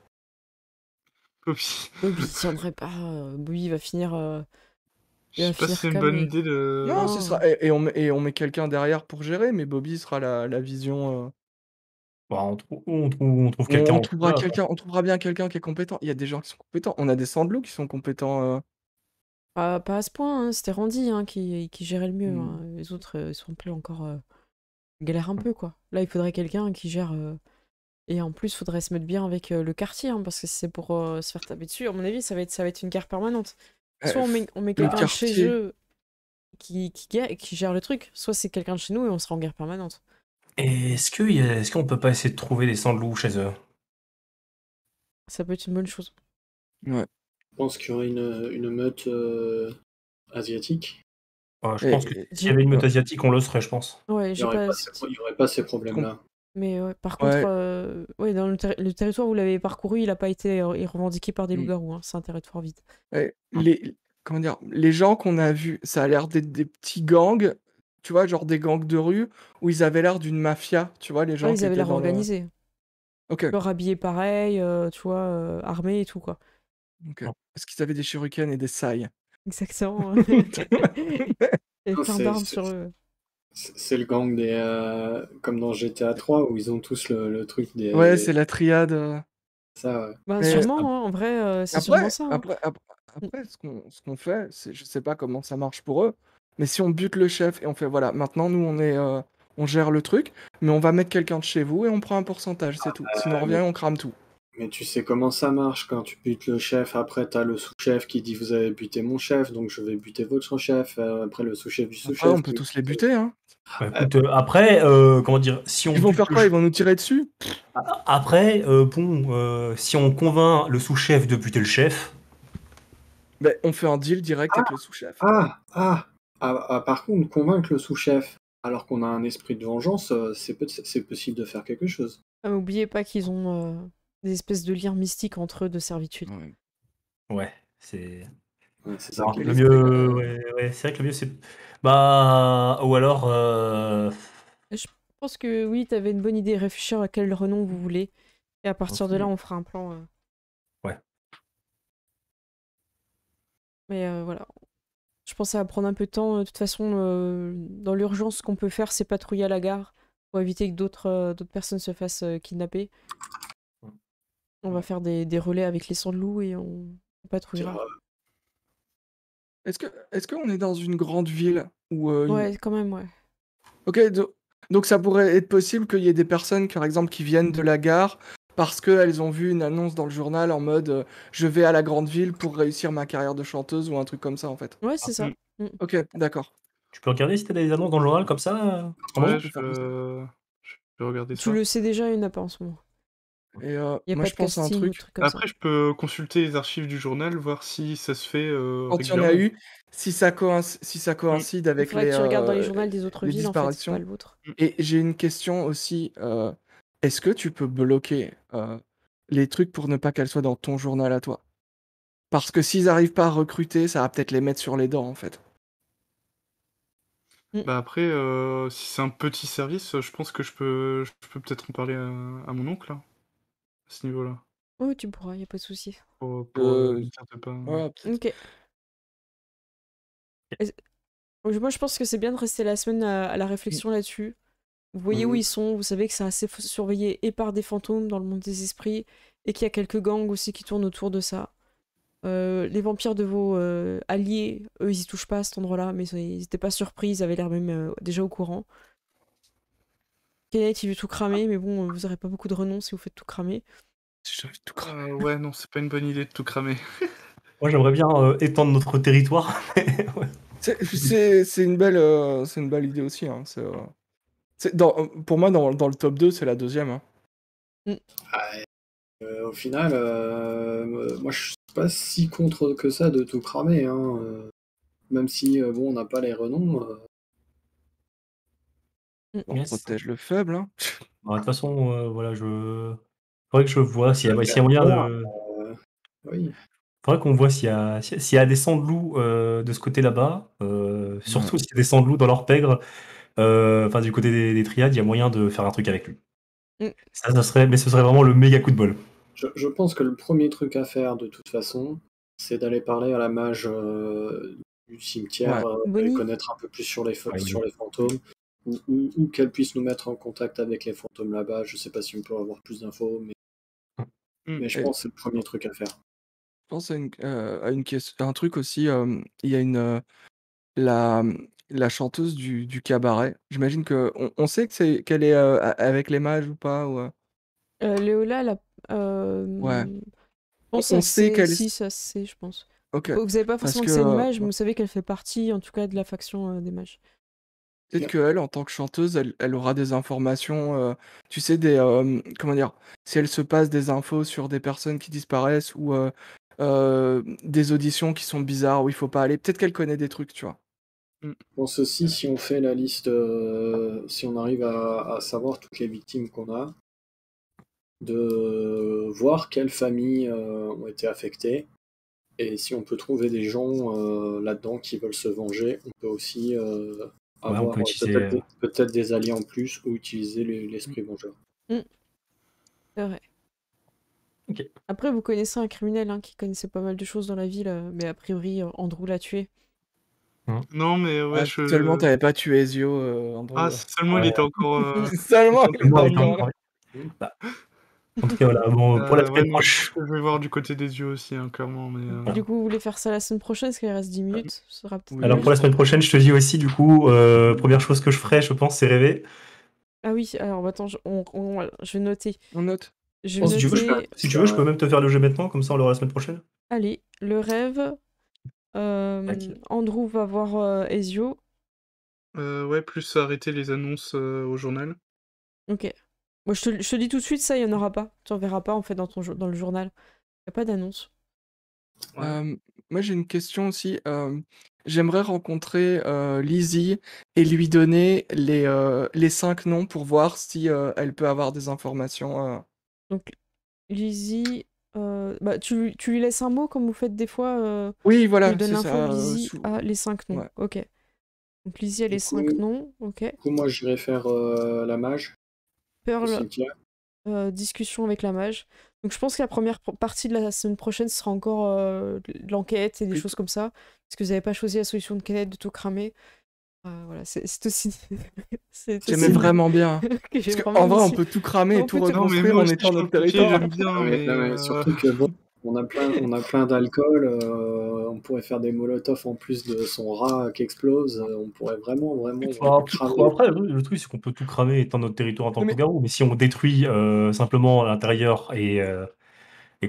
Bobby. Bobby tiendrait pas. Euh, Bobby va finir. Euh, sais pas c'est une bonne idée de. Non, ce sera... et, on met, on met quelqu'un derrière pour gérer, mais Bobby sera la, la vision. Euh. Bah, on, trouve quelqu'un. On, trouvera on trouvera bien quelqu'un qui est compétent. Il y a des gens qui sont compétents. On a des sandlots qui sont compétents. Pas, à ce point, hein. c'était Randy hein, qui, qui, gérait le mieux. Hmm. Hein. Les autres, ils sont plus encore. Euh... galèrent un peu, quoi. Là, il faudrait quelqu'un qui gère et en plus, il faudrait se mettre bien avec euh, le quartier, hein, parce que c'est pour euh, se faire taper dessus, à mon avis, ça va être, une guerre permanente. Soit on euh, met, quelqu'un chez eux qui, gère le truc, soit c'est quelqu'un de chez nous et on sera en guerre permanente. Est-ce qu'on est peut pas essayer de trouver des sanglots chez eux Ça peut être une bonne chose. Ouais. Je pense qu'il y aurait une, meute asiatique. Ah, je pense que s'il y avait une meute asiatique, on le serait, je pense. Ouais, il n'y aurait, pas, ces problèmes-là. Mais par contre, euh, dans le, territoire où vous l'avez parcouru, il n'a pas été euh, revendiqué par des mmh. loups-garous. hein, C'est un territoire Ouais, ah. les, comment dire, les gens qu'on a vus, ça a l'air d'être des petits gangs, tu vois, genre des gangs de rue, où ils avaient l'air d'une mafia, tu vois, les gens ils avaient étaient l'air le. organisés. Ok, Genre habillés pareil, euh, tu vois, armés et tout, quoi. ok. Ah. Parce qu'ils avaient des shurikens et des sailles. Exactement. [LAUGHS] [LAUGHS] Et plein d'armes sur eux. C'est le gang des. Euh, comme dans GTA 3 où ils ont tous le, truc des. Ouais, c'est la triade. Euh. Ça, ouais. Bah, sûrement, hein, en vrai, euh, c'est sûrement ça. Hein. Après, après, ce qu'on fait, c'est, je sais pas comment ça marche pour eux. Mais si on bute le chef et on fait voilà, maintenant nous on est on gère le truc, mais on va mettre quelqu'un de chez vous et on prend un pourcentage, c'est ah, tout. Bah, Sinon on revient, on crame tout. Mais tu sais comment ça marche quand tu butes le chef, après t'as le sous-chef qui dit vous avez buté mon chef, donc je vais buter votre chef, euh, après le sous-chef du sous-chef. on peut tous les buter. Hein. Bah, euh, après, euh, comment dire, si on. Ils vont faire quoi Ils vont nous tirer dessus Après, bon, si on convainc le sous-chef de buter le chef. Ben on fait un deal direct avec ah! le sous-chef. Ah, ah! Ah, bah, ah, par contre, convaincre le sous-chef alors qu'on a un esprit de vengeance, c'est possible de faire quelque chose. N'oubliez pas qu'ils ont des espèces de liens mystiques entre eux de servitude. Ouais, c'est. c'est ça. Le mieux, euh, c'est vrai que le mieux, c'est. Bah, ou alors. Euh, Je pense que oui, t'avais une bonne idée. Réfléchir à quel renom vous voulez. Et à partir de là, on fera un plan. Euh. Ouais. Mais voilà. Je pense que va prendre un peu de temps. De toute façon, dans l'urgence, ce qu'on peut faire, c'est patrouiller à la gare pour éviter que d'autres personnes se fassent kidnapper. On va mmh. faire des, relais avec les sons de loup et on pas trouver. Est-ce que est-ce qu'on est dans une grande ville ou euh, Ouais, quand même, ouais. Ok, donc ça pourrait être possible qu'il y ait des personnes, par exemple, qui viennent de la gare parce qu'elles ont vu une annonce dans le journal en mode euh, je vais à la grande ville pour réussir ma carrière de chanteuse ou un truc comme ça en fait. Ouais, c'est ça. Mmh. Mmh. Ok, d'accord. Tu peux regarder si t'as des annonces dans le journal comme ça euh, je, regarder ça. Tu le sais déjà, il n'y en a pas en ce moment. Euh, moi, je pense un truc. Après, je peux consulter les archives du journal, voir si ça se fait euh, Quand en a eu, si ça, coïncide avec les, des Et j'ai une question aussi. Euh, est-ce que tu peux bloquer les trucs pour ne pas qu'elles soient dans ton journal à toi Parce que s'ils arrivent pas à recruter, ça va peut-être les mettre sur les dents en fait. Mm. Bah après, si c'est un petit service, je pense que je peux, peut-être en parler à, mon oncle. Hein niveau-là. Oui, tu pourras, il a pas de souci. Euh, euh, ok. Moi, je pense que c'est bien de rester la semaine à, la mmh. réflexion là-dessus. Vous voyez où mmh. ils sont, vous savez que c'est assez surveillé et par des fantômes dans le monde des esprits, et qu'il y a quelques gangs aussi qui tournent autour de ça. Euh, les vampires de vos alliés, eux, ils y touchent pas à cet endroit-là, mais ils n'étaient pas surpris, ils avaient l'air même déjà au courant. Kenneth, il veut tout cramer, ah. mais bon, vous aurez pas beaucoup de renom si vous faites tout cramer. Si j'avais tout euh, cramer. ouais, non, c'est pas une bonne idée de tout cramer. [LAUGHS] Moi, j'aimerais bien euh, étendre notre territoire. [LAUGHS] C'est une, belle, euh, c'est une belle idée aussi. Hein, pour moi, dans, le top 2, c'est la deuxième. Hein. Mm. Ah, au final, moi, je suis pas si contre que ça de tout cramer. Hein, Même si, bon, on n'a pas les renoms, Mmh, on protège le faible. Hein. [LAUGHS] Bah, de toute façon, euh, voilà, je. Faudrait que je vois s'il y a, euh, Faudrait qu'on voit s'il y a, y a des sangs de euh, ce côté là-bas. surtout mmh. s'il y a des de dans leur pègre. Enfin, du côté des, triades, il y a moyen de faire un truc avec lui. Mmh. Ça, serait, mais ce serait vraiment le méga coup de bol. Je, pense que le premier truc à faire, de toute façon, c'est d'aller parler à la mage du cimetière, connaître un peu plus sur les, sur les fantômes, ou, qu'elle puisse nous mettre en contact avec les fantômes là-bas. Je sais pas si on peut avoir plus d'infos, mais, hmm. je pense que c'est le premier truc à faire. Je pense à, une, euh, question, un truc aussi. Euh, il y a une euh, la, la chanteuse du, du cabaret. J'imagine que on, on sait que c'est qu'elle est, avec les mages ou pas. Ou, Léola, la, ouais. On, sait qu'elle si ça c'est, je pense. Vous savez pas forcément que, c'est une mage, mais vous savez qu'elle fait partie, en tout cas, de la faction des mages. Peut-être qu'elle, en tant que chanteuse, elle, aura des informations, tu sais, des. comment dire Si elle se passe des infos sur des personnes qui disparaissent ou des auditions qui sont bizarres où il faut pas aller, peut-être qu'elle connaît des trucs, tu vois. Mmh. Je pense aussi, si on fait la liste, si on arrive à, savoir toutes les victimes qu'on a, de voir quelles familles ont été affectées, et si on peut trouver des gens là-dedans qui veulent se venger, on peut aussi on peut euh, utiliser... Euh, peut-être, des alliés en plus ou utiliser l'esprit bonjour mm. mm. C'est vrai. Après, vous connaissez un criminel hein, qui connaissait pas mal de choses dans la ville, euh, mais a priori, Andrew l'a tué. Hein. Non, mais ouais, ah, je... Seulement, t'avais pas tué Ezio. Andrew, ah, [LAUGHS] seulement il était encore. seulement il encore. Bah, en tout cas, voilà, bon, pour la euh, semaine prochaine. Je vais voir du côté des yeux aussi, hein, clairement. Mais, euh, Du coup, vous voulez faire ça la semaine prochaine Est-ce qu'il reste 10 minutes. Ah, alors, pour la semaine prochaine, je te dis aussi, du coup, euh, première chose que je ferai, je pense, c'est rêver. Ah oui, alors bah, attends, je, je vais noter. On note. si, tu veux, je peux, si, tu veux, je peux, même te faire le jeu maintenant, comme ça on l'aura la semaine prochaine. Allez, le rêve. Andrew va voir Ezio. ouais, plus arrêter les annonces au journal. Ok. Moi, je te, je dis tout de suite, ça, il n'y en aura pas. Tu n'en verras pas, en fait, dans, ton, dans le journal. Il n'y a pas d'annonce. Euh, moi, j'ai une question aussi. Euh, j'aimerais rencontrer euh, Lizzie et lui donner les, euh, les cinq noms pour voir si elle peut avoir des informations. Donc, Lizzie, bah, tu, tu, lui laisses un mot comme vous faites des fois. oui, voilà. Tu donnes l'info Lizzie à les cinq noms. Ok. Donc, Lizzie a les cinq noms. Ok. Du coup, moi, j'irai faire la mage. Pearl, euh, discussion avec la mage. Donc je pense que la première partie de la semaine prochaine sera encore euh, l'enquête et des choses comme ça. Parce que vous n'avez pas choisi la solution de Kenneth de tout cramer. Euh, voilà, c'est aussi. [LAUGHS] J'aimais vraiment bien. [LAUGHS] Parce en vrai, on peut tout cramer et tout reconstruire en étant notre territoire. Bien, surtout que bon, on a plein, on a plein d'alcool on pourrait faire des molotovs en plus de son rat qui explose. Euh, on pourrait vraiment, vraiment. Après, le truc, c'est qu'on peut tout cramer étant notre territoire en tant que garou. Mais si on détruit euh, simplement l'intérieur et, euh,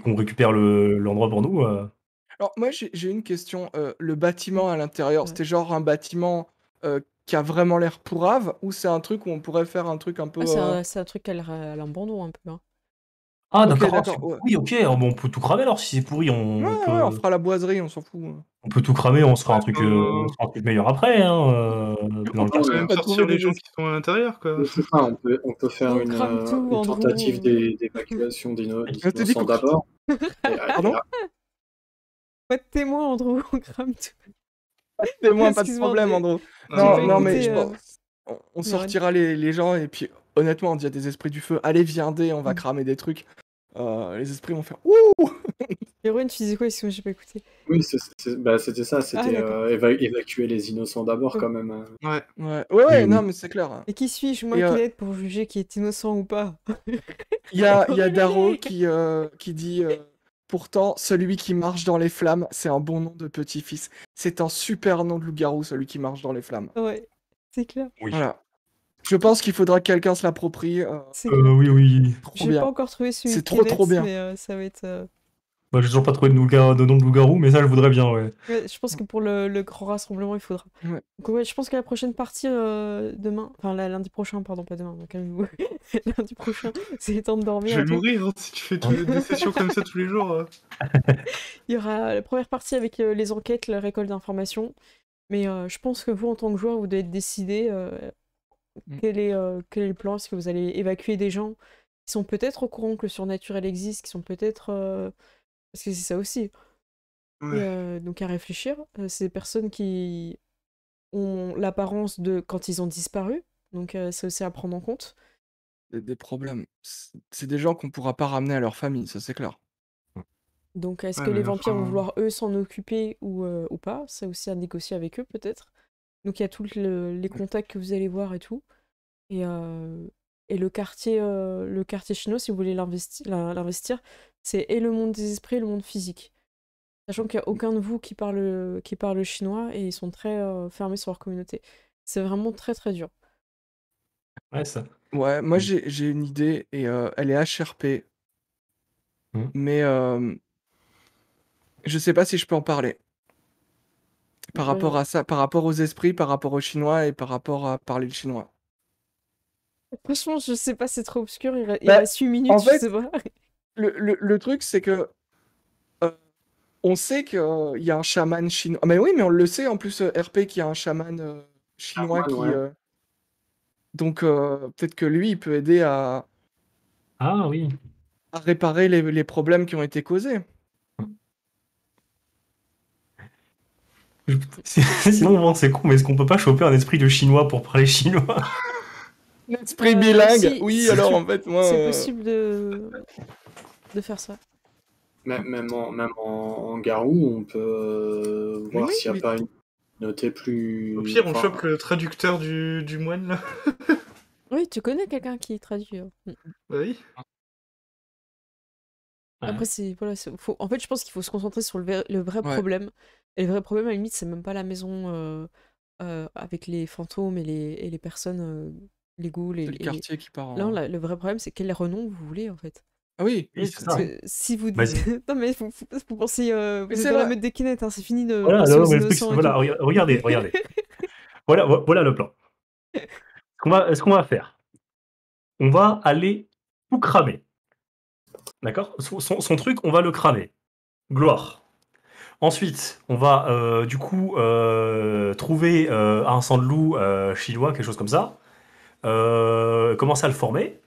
qu'on récupère l'endroit pour nous. Alors, moi, j'ai une question. le bâtiment à l'intérieur, c'était genre un bâtiment qui a vraiment l'air pourrave ou c'est un truc où on pourrait faire un truc un peu. Ah, c'est un, truc à l'abandon un peu. Hein. Ah d'accord, oui, ok, bon, on peut tout cramer alors si c'est pourri, on, ouais, on fera la boiserie, on s'en fout. Hein. on peut tout cramer, on sera un truc, euh, euh, un truc meilleur après. Hein, euh, On peut même sortir les gens qui sont à l'intérieur, quoi. on peut, on peut faire une, tentative d'évacuation des notes des sont d'abord. Pardon [LAUGHS] Pas de témoin, Andrew, on crame tout. Témoin, pas de problème, Andrew. Non, non, mais je pense- On, sortira les, les gens et puis honnêtement, on dit a des esprits du feu, allez, viendez, on va mm. cramer des trucs. Euh, les esprits vont faire Ouh Les tu disais quoi j'ai pas écouté. Oui, bah, c'était ça, c'était ah, euh, évacuer les innocents d'abord, quand même. Hein. Ouais, ouais, ouais, mm. non, mais c'est clair. Et qui suis-je, moi, qui euh, aide pour juger qui est innocent ou pas Il y a, Darrow Daro [LAUGHS] qui, qui dit Pourtant, celui qui marche dans les flammes, c'est un bon nom de petit-fils. C'est un super nom de loup-garou, celui qui marche dans les flammes. Ouais, c'est clair. Voilà. Je pense qu'il faudra que quelqu'un se l'approprie. Euh, euh oui, oui. J'ai pas encore trouvé celui C'est trop, trop bien. Mais, n'ai euh, ça va être. Euh, bah, j'ai toujours pas trouvé de, nom de loup-garou, mais ça, je voudrais bien, ouais. je pense que pour le, le grand rassemblement, il faudra. Ouais. je pense que la prochaine partie, demain, enfin, lundi prochain, pardon, pas demain, [LAUGHS] lundi prochain, [LAUGHS] c'est temps de dormir. Je vais mourir hein, si tu fais [LAUGHS] des, sessions comme ça tous les jours. Hein. il y aura la première partie avec les enquêtes, la récolte d'informations. Mais je pense que vous, en tant que joueur, vous devez être décidé... Mm. Quel, est, euh, quel, est, le plan Est-ce que vous allez évacuer des gens qui sont peut-être au courant que le surnaturel existe, qui sont peut-être... Euh, parce que c'est ça aussi. Euh, donc à réfléchir, ces personnes qui ont l'apparence de quand ils ont disparu, donc c'est aussi à prendre en compte. Des, problèmes. C'est des gens qu'on pourra pas ramener à leur famille, ça c'est clair. Donc, est-ce que les vampires vont vouloir eux s'en occuper ou, ou pas C'est aussi à négocier avec eux, peut-être. Donc il y a tous les mmh. contacts que vous allez voir et tout. Et, euh, le quartier euh, le quartier chinois, si vous voulez l'investir, c'est et le monde des esprits et le monde physique. Sachant qu'il n'y a mmh. aucun de vous qui parle, qui parle chinois et ils sont très euh, fermés sur leur communauté. C'est vraiment très très dur. Ouais, ça. Ouais, moi mmh. j'ai une idée et elle est HRP. Mais je sais pas si je peux en parler par rapport à ça, par rapport aux esprits, par rapport aux Chinois et par rapport à parler le chinois. Franchement, je sais pas, c'est trop obscur. Il, y a 8 minutes, je sais Le, truc, c'est que euh, on sait qu'il euh, y a un chaman chinois. Mais oui, mais on le sait en plus, euh, RP, qu'il y a un chaman ah chinois qui. Donc peut-être que lui, il peut aider à. Ah oui. À réparer les problèmes qui ont été causés. [LAUGHS] Sinon, c'est con, mais est-ce qu'on peut pas choper un esprit de chinois pour parler chinois L'esprit esprit bilingue euh, Oui, alors en fait, moi. C'est euh, possible de... faire ça. Même, en, en, garou, on peut euh, voir s'il n'y a pas une notée plus. Au pire, on chope le traducteur du, du moine, [LAUGHS] oui, tu connais quelqu'un qui traduit. Hein. Bah oui. Après, c'est. En fait, je pense qu'il faut se concentrer sur le, le vrai problème. Et le vrai problème, à la limite, c'est même pas la maison euh, euh, avec les fantômes et les, et les personnes, euh, les ghouls. le qui part Non, le vrai problème, c'est quel renom vous voulez, en fait. Ah oui c'est ça. si vous... dites [LAUGHS] non, mais vous, faut vous pensez... êtes la mode des kinettes, hein, c'est fini de Voilà, regardez, regardez. [LAUGHS] voilà, voilà le plan. Ce qu'on va, ce va faire, on va aller tout cramer. D'accord son truc, on va le cramer. Gloire. Ensuite, on va euh, du coup euh, trouver euh, un loup euh, chinois, quelque chose comme ça, euh, commencer à le former,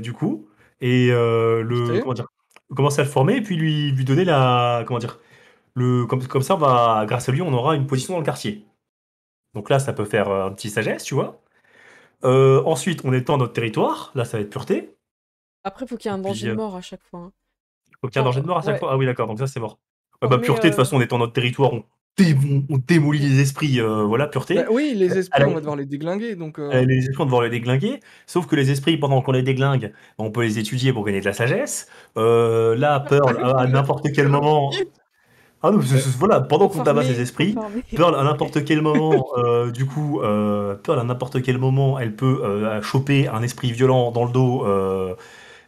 du coup, et le comment dire, commencer à le former, et puis lui, donner la comment dire le comme, ça, on bah, grâce à lui, on aura une position dans le quartier. Donc là, ça peut faire un petit sagesse, tu vois. ensuite, on étend notre territoire. Là, ça va être pureté. Après, il hein. faut qu'il y ait un danger de mort à chaque fois. Il Faut qu'il y ait un danger de mort à chaque fois. Ah oui, d'accord. Donc ça, c'est mort. Ah bah, pureté, de euh, façon, on est dans notre territoire, on, démolit les esprits, euh, voilà, pureté. Bah oui, les euh, esprits, on va devoir les déglinguer. Donc, Les esprits, on va devoir les déglinguer. Sauf que les esprits, pendant qu'on les déglingue, on peut les étudier pour gagner de la sagesse. là, Pearl, à n'importe quel moment. Ah non, voilà, pendant qu'on tabasse les esprits, Pearl à n'importe quel moment, du coup, à n'importe quel moment, elle peut choper un esprit violent dans le dos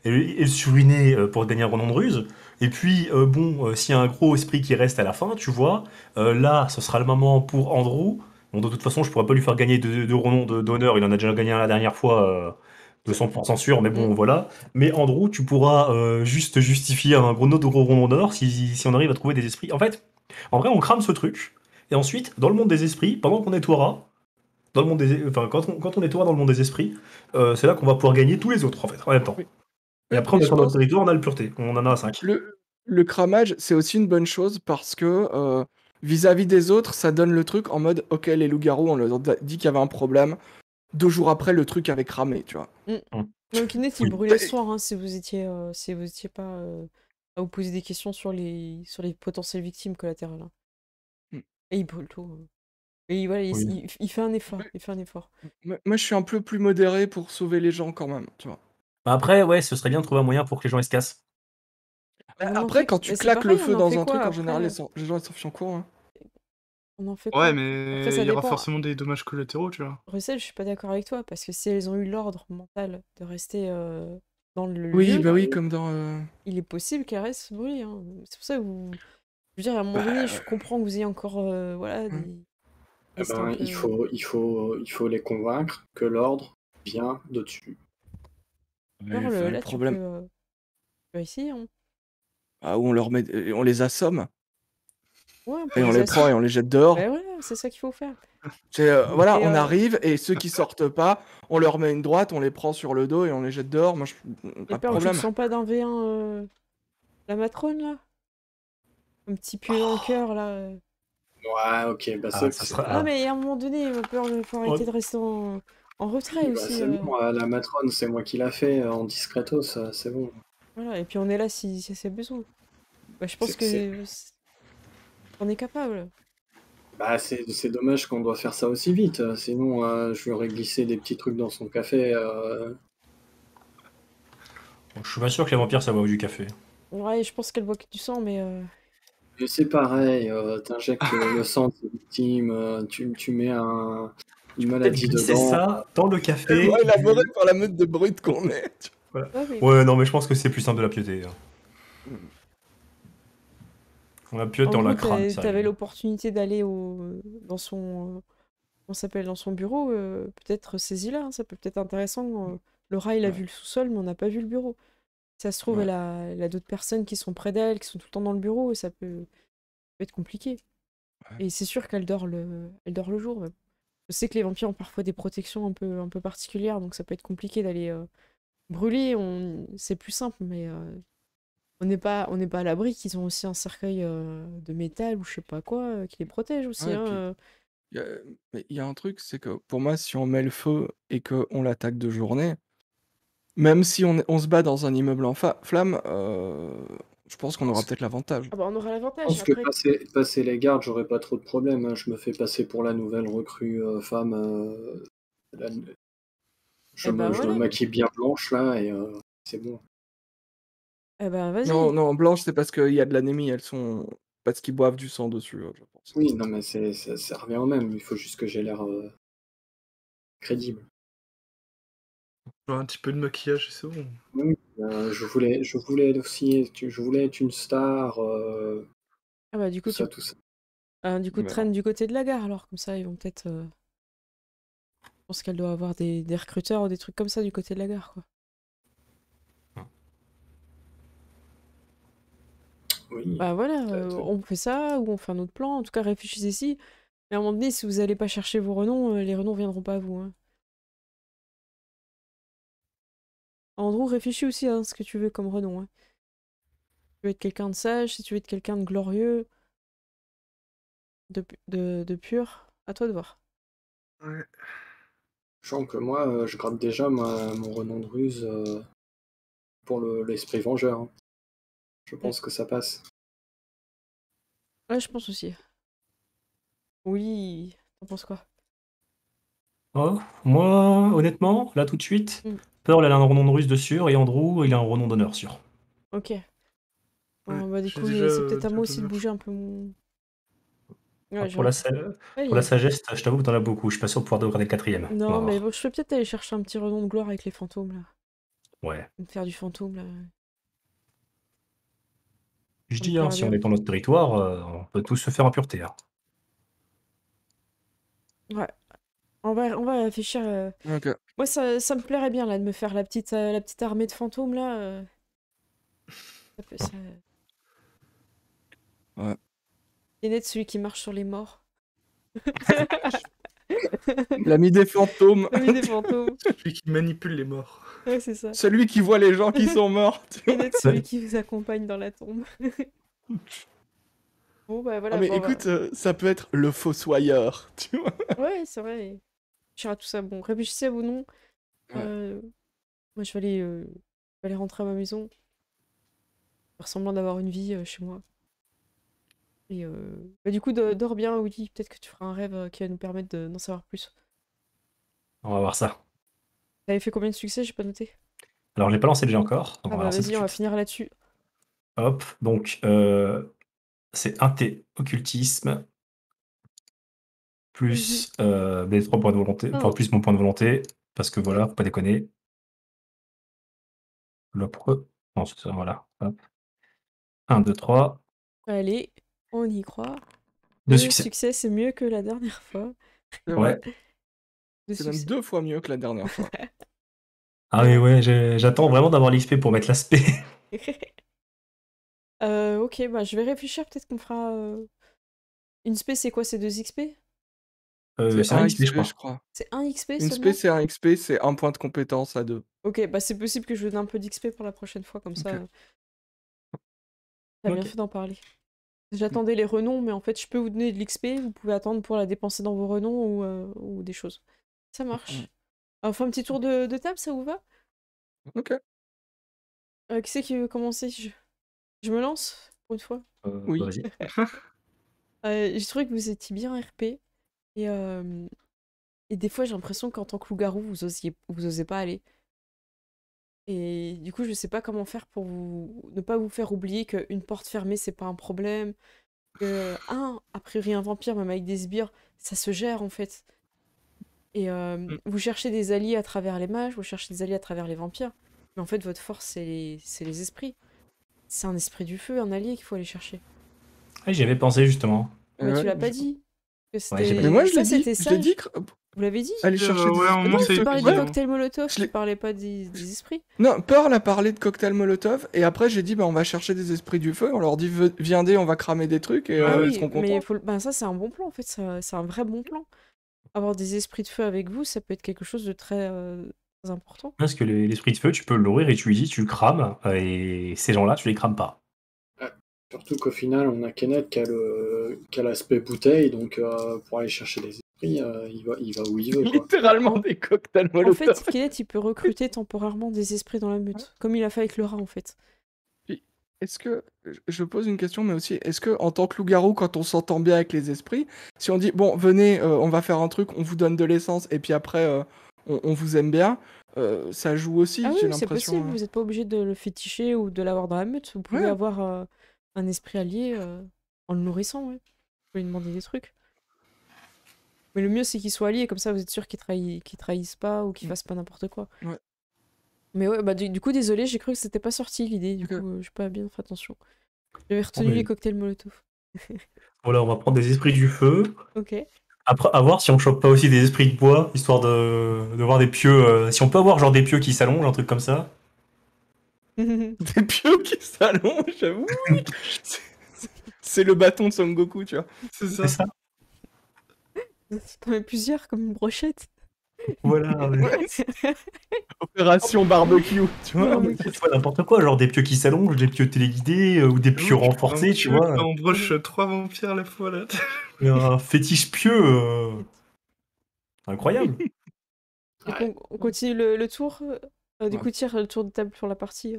et, et le suriner pour gagner un nom de ruse. Et puis, euh, bon, euh, s'il y a un gros esprit qui reste à la fin, tu vois, euh, là, ce sera le moment pour Andrew. Bon, de toute façon, je pourrais pas lui faire gagner deux, deux d'honneur. Il en a déjà gagné un la dernière fois, de 100% sûr, mais bon, mm. voilà. Mais Andrew, tu pourras juste justifier un gros, de d'honneur si, on arrive à trouver des esprits. En fait, en vrai, on crame ce truc. Et ensuite, dans le monde des esprits, pendant qu'on nettoiera, dans le monde des, enfin, quand on, quand dans le monde des esprits, c'est là qu'on va pouvoir gagner tous les autres, en fait, en même temps. Et après, on est sur notre territoire, on a le pureté. On en a 5. Le, cramage, c'est aussi une bonne chose parce que euh, vis-à-vis des autres, ça donne le truc en mode ok, les loups-garous, on leur dit qu'il y avait un problème. Deux jours après, le truc avait cramé, tu vois. Mmh. Donc, il brûlait le soir hein, si vous étiez, euh, si vous étiez pas euh, à vous poser des questions sur les, sur les potentielles victimes collatérales. Hein. Mm. Et il brûle tout. Hein. Et voilà, il, fait un effort, il fait un effort. Moi, je suis un peu plus modéré pour sauver les gens quand même, tu vois. Bah, après, ouais, ce serait bien de trouver un moyen pour que les gens ils se cassent. Bah, après, quand tu claques le feu dans un truc, en général, les gens ils s'en fichent en cours. Hein. On en fait ouais, mais il y aura forcément des dommages collatéraux, tu vois. Russell, je suis pas d'accord avec toi, parce que si elles ont eu l'ordre mental de rester euh, dans le. Oui, lieu, bah oui, comme dans. Euh, il est possible qu'elles restent oui hein. C'est pour ça que vous. Je veux dire, à un moment je comprends que vous ayez encore. Euh, voilà. Mmh. Eh ben, il, faut, il, faut, il faut les convaincre que l'ordre vient de dessus le- problème. Euh, hein. Ah, où on leur met, euh, on les assomme, Ouais, et on les prend et on les jette dehors. Bah, ouais, c'est ça qu'il faut faire. Euh, voilà, on arrive et ceux qui sortent pas, on leur met une droite, on les prend sur le dos et on les jette dehors. Moi, je- pas peur que sens pas d'un V1 la matrone, là Un petit peu en oh. cœur, là. Ouais, ok, bah ah, ça, ça sera. Non, mais à un moment donné, il faut arrêter de rester en, en retrait bah, aussi. Euh. la matrone, c'est moi qui l'a fait euh, en discretos, c'est bon. Voilà, et puis on est là si, c'est besoin. Bah, je pense que on est capable. Bah, c'est dommage qu'on doit faire ça aussi vite, euh, sinon je vais glisser des petits trucs dans son café. je suis pas sûr que les vampires ça boit du café. Ouais, je pense qu'elle boit que du sang, mais. C'est pareil, t'injectes le sang de victime, tu, tu, mets un, c'est ça, dans le café. par la meute de brutes qu'on est. Ouais, non, mais je pense que c'est plus simple de la pioter. Hein. On la piote dans la crâne. T'avais l'opportunité d'aller au... dans son. Euh, on s'appelle dans son bureau, euh, peut-être saisie hein, là. ça peut être intéressant. Euh. Laura, il a vu le sous-sol, mais on n'a pas vu le bureau. Ça se trouve, elle a, d'autres personnes qui sont près d'elle, qui sont tout le temps dans le bureau, ça peut, être compliqué. Et c'est sûr qu'elle dort le, dort le jour. Je sais que les vampires ont parfois des protections un peu, un peu particulières, donc ça peut être compliqué d'aller euh, brûler. C'est plus simple, mais euh, on n'est pas, pas à l'abri qu'ils ont aussi un cercueil euh, de métal ou je sais pas quoi qui les protège aussi. Hein, il y, a un truc, c'est que pour moi, si on met le feu et qu'on l'attaque de journée, même si on, se bat dans un immeuble en flamme, je pense qu'on aura peut-être l'avantage. Ah bah, on aura l'avantage. Je pense que passer, les gardes, j'aurai pas trop de problèmes. Hein. Je me fais passer pour la nouvelle recrue euh, femme. Euh, je, eh ben me, maquille bien blanche là et euh, c'est bon. Eh ben, non, non, blanche c'est parce qu'il y a de l'anémie. Elles sont parce qu'ils boivent du sang dessus, hein, je pense. Oui, non mais ça, ça, revient au même. Il faut juste que j'ai l'air crédible. Bah, un petit peu de maquillage, c'est bon. Euh, je voulais, je voulais aussi, je voulais être une star. Euh, ah bah du coup, ça, tout ça. Ah, du coup, traîne du côté de la gare alors, comme ça, ils vont peut-être. Euh, je pense qu'elle doit avoir des, recruteurs ou des trucs comme ça du côté de la gare, quoi. bah voilà, on fait ça ou on fait un autre plan. En tout cas, réfléchissez-y. Mais à un moment donné, si vous n'allez pas chercher vos renoms, les renoms viendront pas à vous. Hein. Andrew, réfléchis aussi à hein, ce que tu veux comme renom. Hein. tu veux être quelqu'un de sage, si tu veux être quelqu'un de glorieux, de, pur, à toi de voir. Ouais. Je que moi, euh, je gratte déjà mon renom de ruse euh, pour l'esprit vengeur. Hein. Je pense que ça passe. Ouais, je pense aussi. Oui, t'en penses quoi Oh, moi, honnêtement, là tout de suite, mm elle a un renom de russe de sûr, et Andrew, il a un renom d'honneur sûr. Ok. Bah, c'est peut-être à moi aussi de bouger un peu pour, la sagesse, je t'avoue que t'en as beaucoup. Je suis pas sûr de pouvoir le quatrième. Non, mais je peux peut-être aller chercher un petit renom de gloire avec les fantômes là. Ouais. faire du fantôme là. Je dis, hein, si on est dans notre territoire, euh, on peut tous se faire impureté. Hein. Ouais, on va, on va réfléchir. Euh. Moi, ça, me plairait bien là de me faire la petite, euh, la petite armée de fantômes là. Euh. Ça Ouais. de celui qui marche sur les morts. [LAUGHS] L'ami des fantômes. [LAUGHS] L'ami des fantômes. [LAUGHS] Celui qui manipule les morts. c'est ça. Celui qui voit les gens qui sont morts. tu celui qui vous accompagne dans la tombe. bon, bah voilà. Ah, mais bah. écoute, ça peut être le fossoyeur. Tu vois. Ouais, c'est vrai à tout ça. Bon, réfléchissez à non. Euh, moi, euh, je vais, aller, rentrer à ma maison. Faire semblant d'avoir une vie euh, chez moi. Et bah, du coup, dors bien, oui, Peut-être que tu feras un rêve qui va nous permettre d'en savoir plus. On va voir ça. T'avais fait combien de succès J'ai pas noté. Alors, je l'ai pas lancé déjà encore. on va ah bah, on va finir là-dessus. Hop, donc c'est un T occultisme, plus euh, trois points de volonté, enfin plus mon point de volonté, parce que voilà, faut pas déconner. là ça, voilà. 1, 2, 3. Allez, on y croit. le succès. c'est mieux que la dernière fois. Ouais. c'est même deux fois mieux que la dernière fois. [LAUGHS] ah oui, ouais, j'attends vraiment d'avoir l'XP pour mettre l'aspect. [LAUGHS] Euh, ok, bah, je vais réfléchir, peut-être qu'on fera... Euh, une spé, c'est quoi, ces deux XP euh, c'est un XP, je crois. C'est un XP Une XP, c'est un XP, c'est un point de compétence à deux. Ok, bah c'est possible que je donne un peu d'XP pour la prochaine fois, comme ça. Euh, t'as bien fait d'en parler. Mmh. J'attendais les renoms, mais en fait, je peux vous donner de l'XP, vous pouvez attendre pour la dépenser dans vos renoms ou, euh, ou des choses. Ça mmh, marche. Mmh. On fait un petit tour de, table, ça vous va Ok. qui c'est qui veut commencer je... me lance, pour une fois Oui. Je [LAUGHS] J'ai trouvé que vous étiez bien RP. Et, des fois, j'ai l'impression qu'en tant que loup-garou, vous osiez, vous pas aller. Et du coup, je sais pas comment faire pour vous, ne pas vous faire oublier qu'une porte fermée, c'est pas un problème. Que, [SIGHS] un, a priori, un vampire, même avec des sbires, ça se gère en fait. Et mmh. vous cherchez des alliés à travers les mages, vous cherchez des alliés à travers les vampires. Mais en fait, votre force, c'est les, esprits. C'est un esprit du feu, un allié qu'il faut aller chercher. Ah oui, j'y avais pensé justement. Mais tu l'as pas dit mais moi, je l'ai dit. Vous l'avez dit Tu parlais de euh, cocktail molotov, je parlais pas des... esprits. Non, Pearl a parlé de cocktail molotov, et après j'ai dit, bah, on va chercher des esprits du feu, on leur dit, viendez, on va cramer des trucs, ah euh, ben ça, c'est un bon plan, en fait, c'est un vrai bon plan. Avoir des esprits de feu avec vous, ça peut être quelque chose de très, très euh, important. Parce que l'esprit de feu, tu peux l'ouvrir et tu lui dis, tu le crames, et ces gens-là, tu les crames pas. Surtout qu'au final, on a Kenneth qui a l'aspect bouteille, donc euh, pour aller chercher des esprits, euh, il, va, où il veut. Littéralement des cocktails molotov. En fait, Kenneth, il peut recruter temporairement des esprits dans la mute, ah. comme il a fait avec le rat, en fait. Est-ce que, je pose une question, mais aussi, est-ce que en tant que loup-garou, quand on s'entend bien avec les esprits, si on dit, bon, venez, euh, on va faire un truc, on vous donne de l'essence, et puis après, on, vous aime bien, ça joue aussi, ah j'ai l'impression. c'est possible, hein. vous n'êtes pas obligé de le féticher ou de l'avoir dans la mute, vous pouvez avoir un esprit allié euh, en le nourrissant, ouais. Vous pouvez lui demander des trucs. Mais le mieux, c'est qu'ils soient alliés, comme ça vous êtes sûr qu'ils trahissent trahisse pas ou qu'il mm. fasse pas n'importe quoi. Mais ouais, bah du, coup, désolé, j'ai cru que c'était pas sorti l'idée, du coup, euh, je j'ai pas bien fait attention. J'avais ah, retenu les cocktails Molotov. [LAUGHS] voilà, on va prendre des esprits du feu. Ok. Après, à voir si on chope pas aussi des esprits de bois, histoire de, voir des pieux. Euh, si on peut avoir genre des pieux qui s'allongent, un truc comme ça. [LAUGHS] Des pieux qui s'allongent, j'avoue. C'est le bâton de Son Goku, tu vois. C'est ça. ça. T'en mets plusieurs comme une brochette. Voilà. [LAUGHS] Opération barbecue, tu vois. Tu n'importe quoi, genre des pieux qui s'allongent, des pieux téléguidés euh, ou des pieux renforcés, tu vois. On broche trois vampires la fois là. un fétiche pieux, euh, incroyable. on, continue le, tour. Euh, du coup, tire le tour de table sur la partie.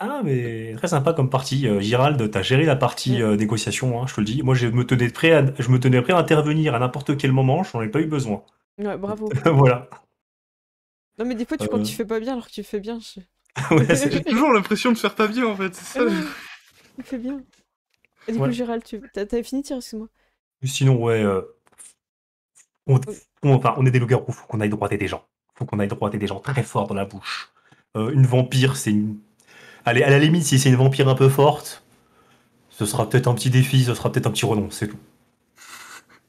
Ah, mais très sympa comme partie. Euh, Gérald Gérald, as géré la partie euh, négociation, hein, je te le dis. Moi, je me tenais prêt à, je me tenais prêt à intervenir à n'importe quel moment, je n'en ai pas eu besoin. Ouais, bravo. [LAUGHS] voilà. Non, mais des fois, tu crois que tu euh. fais pas bien alors que tu fais bien. Je... [LAUGHS] ouais, J'ai [LAUGHS] toujours l'impression de faire pas bien, en fait. C'est ça. tu fais bien. Et du coup, Gérald, tu as fini, tiens, excuse-moi. Sinon, ouais, on, on est des loups-garous, faut qu'on aille droiter des gens. Faut qu'on aille droiter des gens très forts dans la bouche. une vampire, c'est une Allez, à la limite, si c'est une vampire un peu forte, ce sera peut-être un petit défi, ce sera peut-être un petit renom, c'est tout.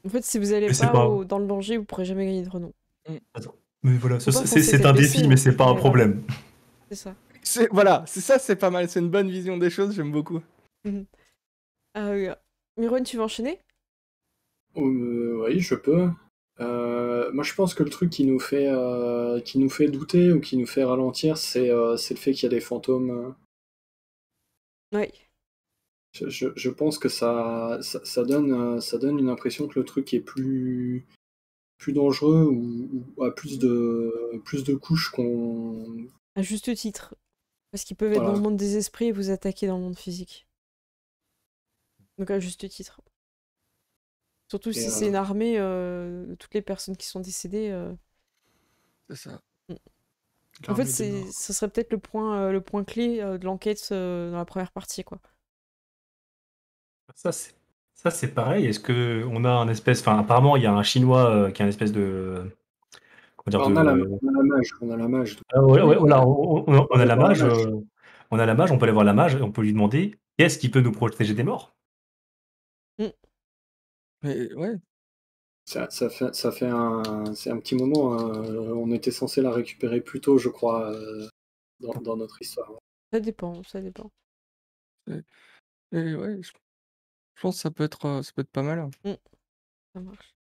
En fait, si vous allez pas, dans le danger, vous pourrez jamais gagner de renom. Mm. Mais voilà, c'est un défi, mais c'est pas un problème. C'est ça. Voilà, c'est ça, c'est pas mal. C'est une bonne vision des choses, j'aime beaucoup. Mm-hmm. Euh, Miron, tu veux enchaîner euh, Oui, je peux. Euh, moi, je pense que le truc qui nous fait, qui nous fait douter ou qui nous fait ralentir, c'est le fait qu'il y a des fantômes oui. Je, pense que ça, ça, donne, euh, ça donne une impression que le truc est plus, plus dangereux ou, a plus de, plus de couches qu'on. À juste titre. Parce qu'ils peuvent être dans le monde des esprits et vous attaquer dans le monde physique. Donc à juste titre. Surtout si euh, c'est une armée, euh, toutes les personnes qui sont décédées. C'est ça. En fait, ce serait peut-être le point, euh, le point clé euh, de l'enquête euh, dans la première partie, quoi. Ça, c'est pareil. Est-ce que on a un espèce, enfin, apparemment, il y a un chinois qui a un espèce de. on, A la... mage. On a la mage. on, peut aller voir la mage. Et on peut lui demander quest ce qui peut nous protéger des morts. Mm. Mais ouais, ça, fait, ça fait un, un petit moment. Hein. Euh, on était censé la récupérer plus tôt, je crois, euh, dans, notre histoire. Ça dépend, ça dépend. Et, ouais, je, pense que ça peut être, euh, ça peut être pas mal. Mmh, ça marche.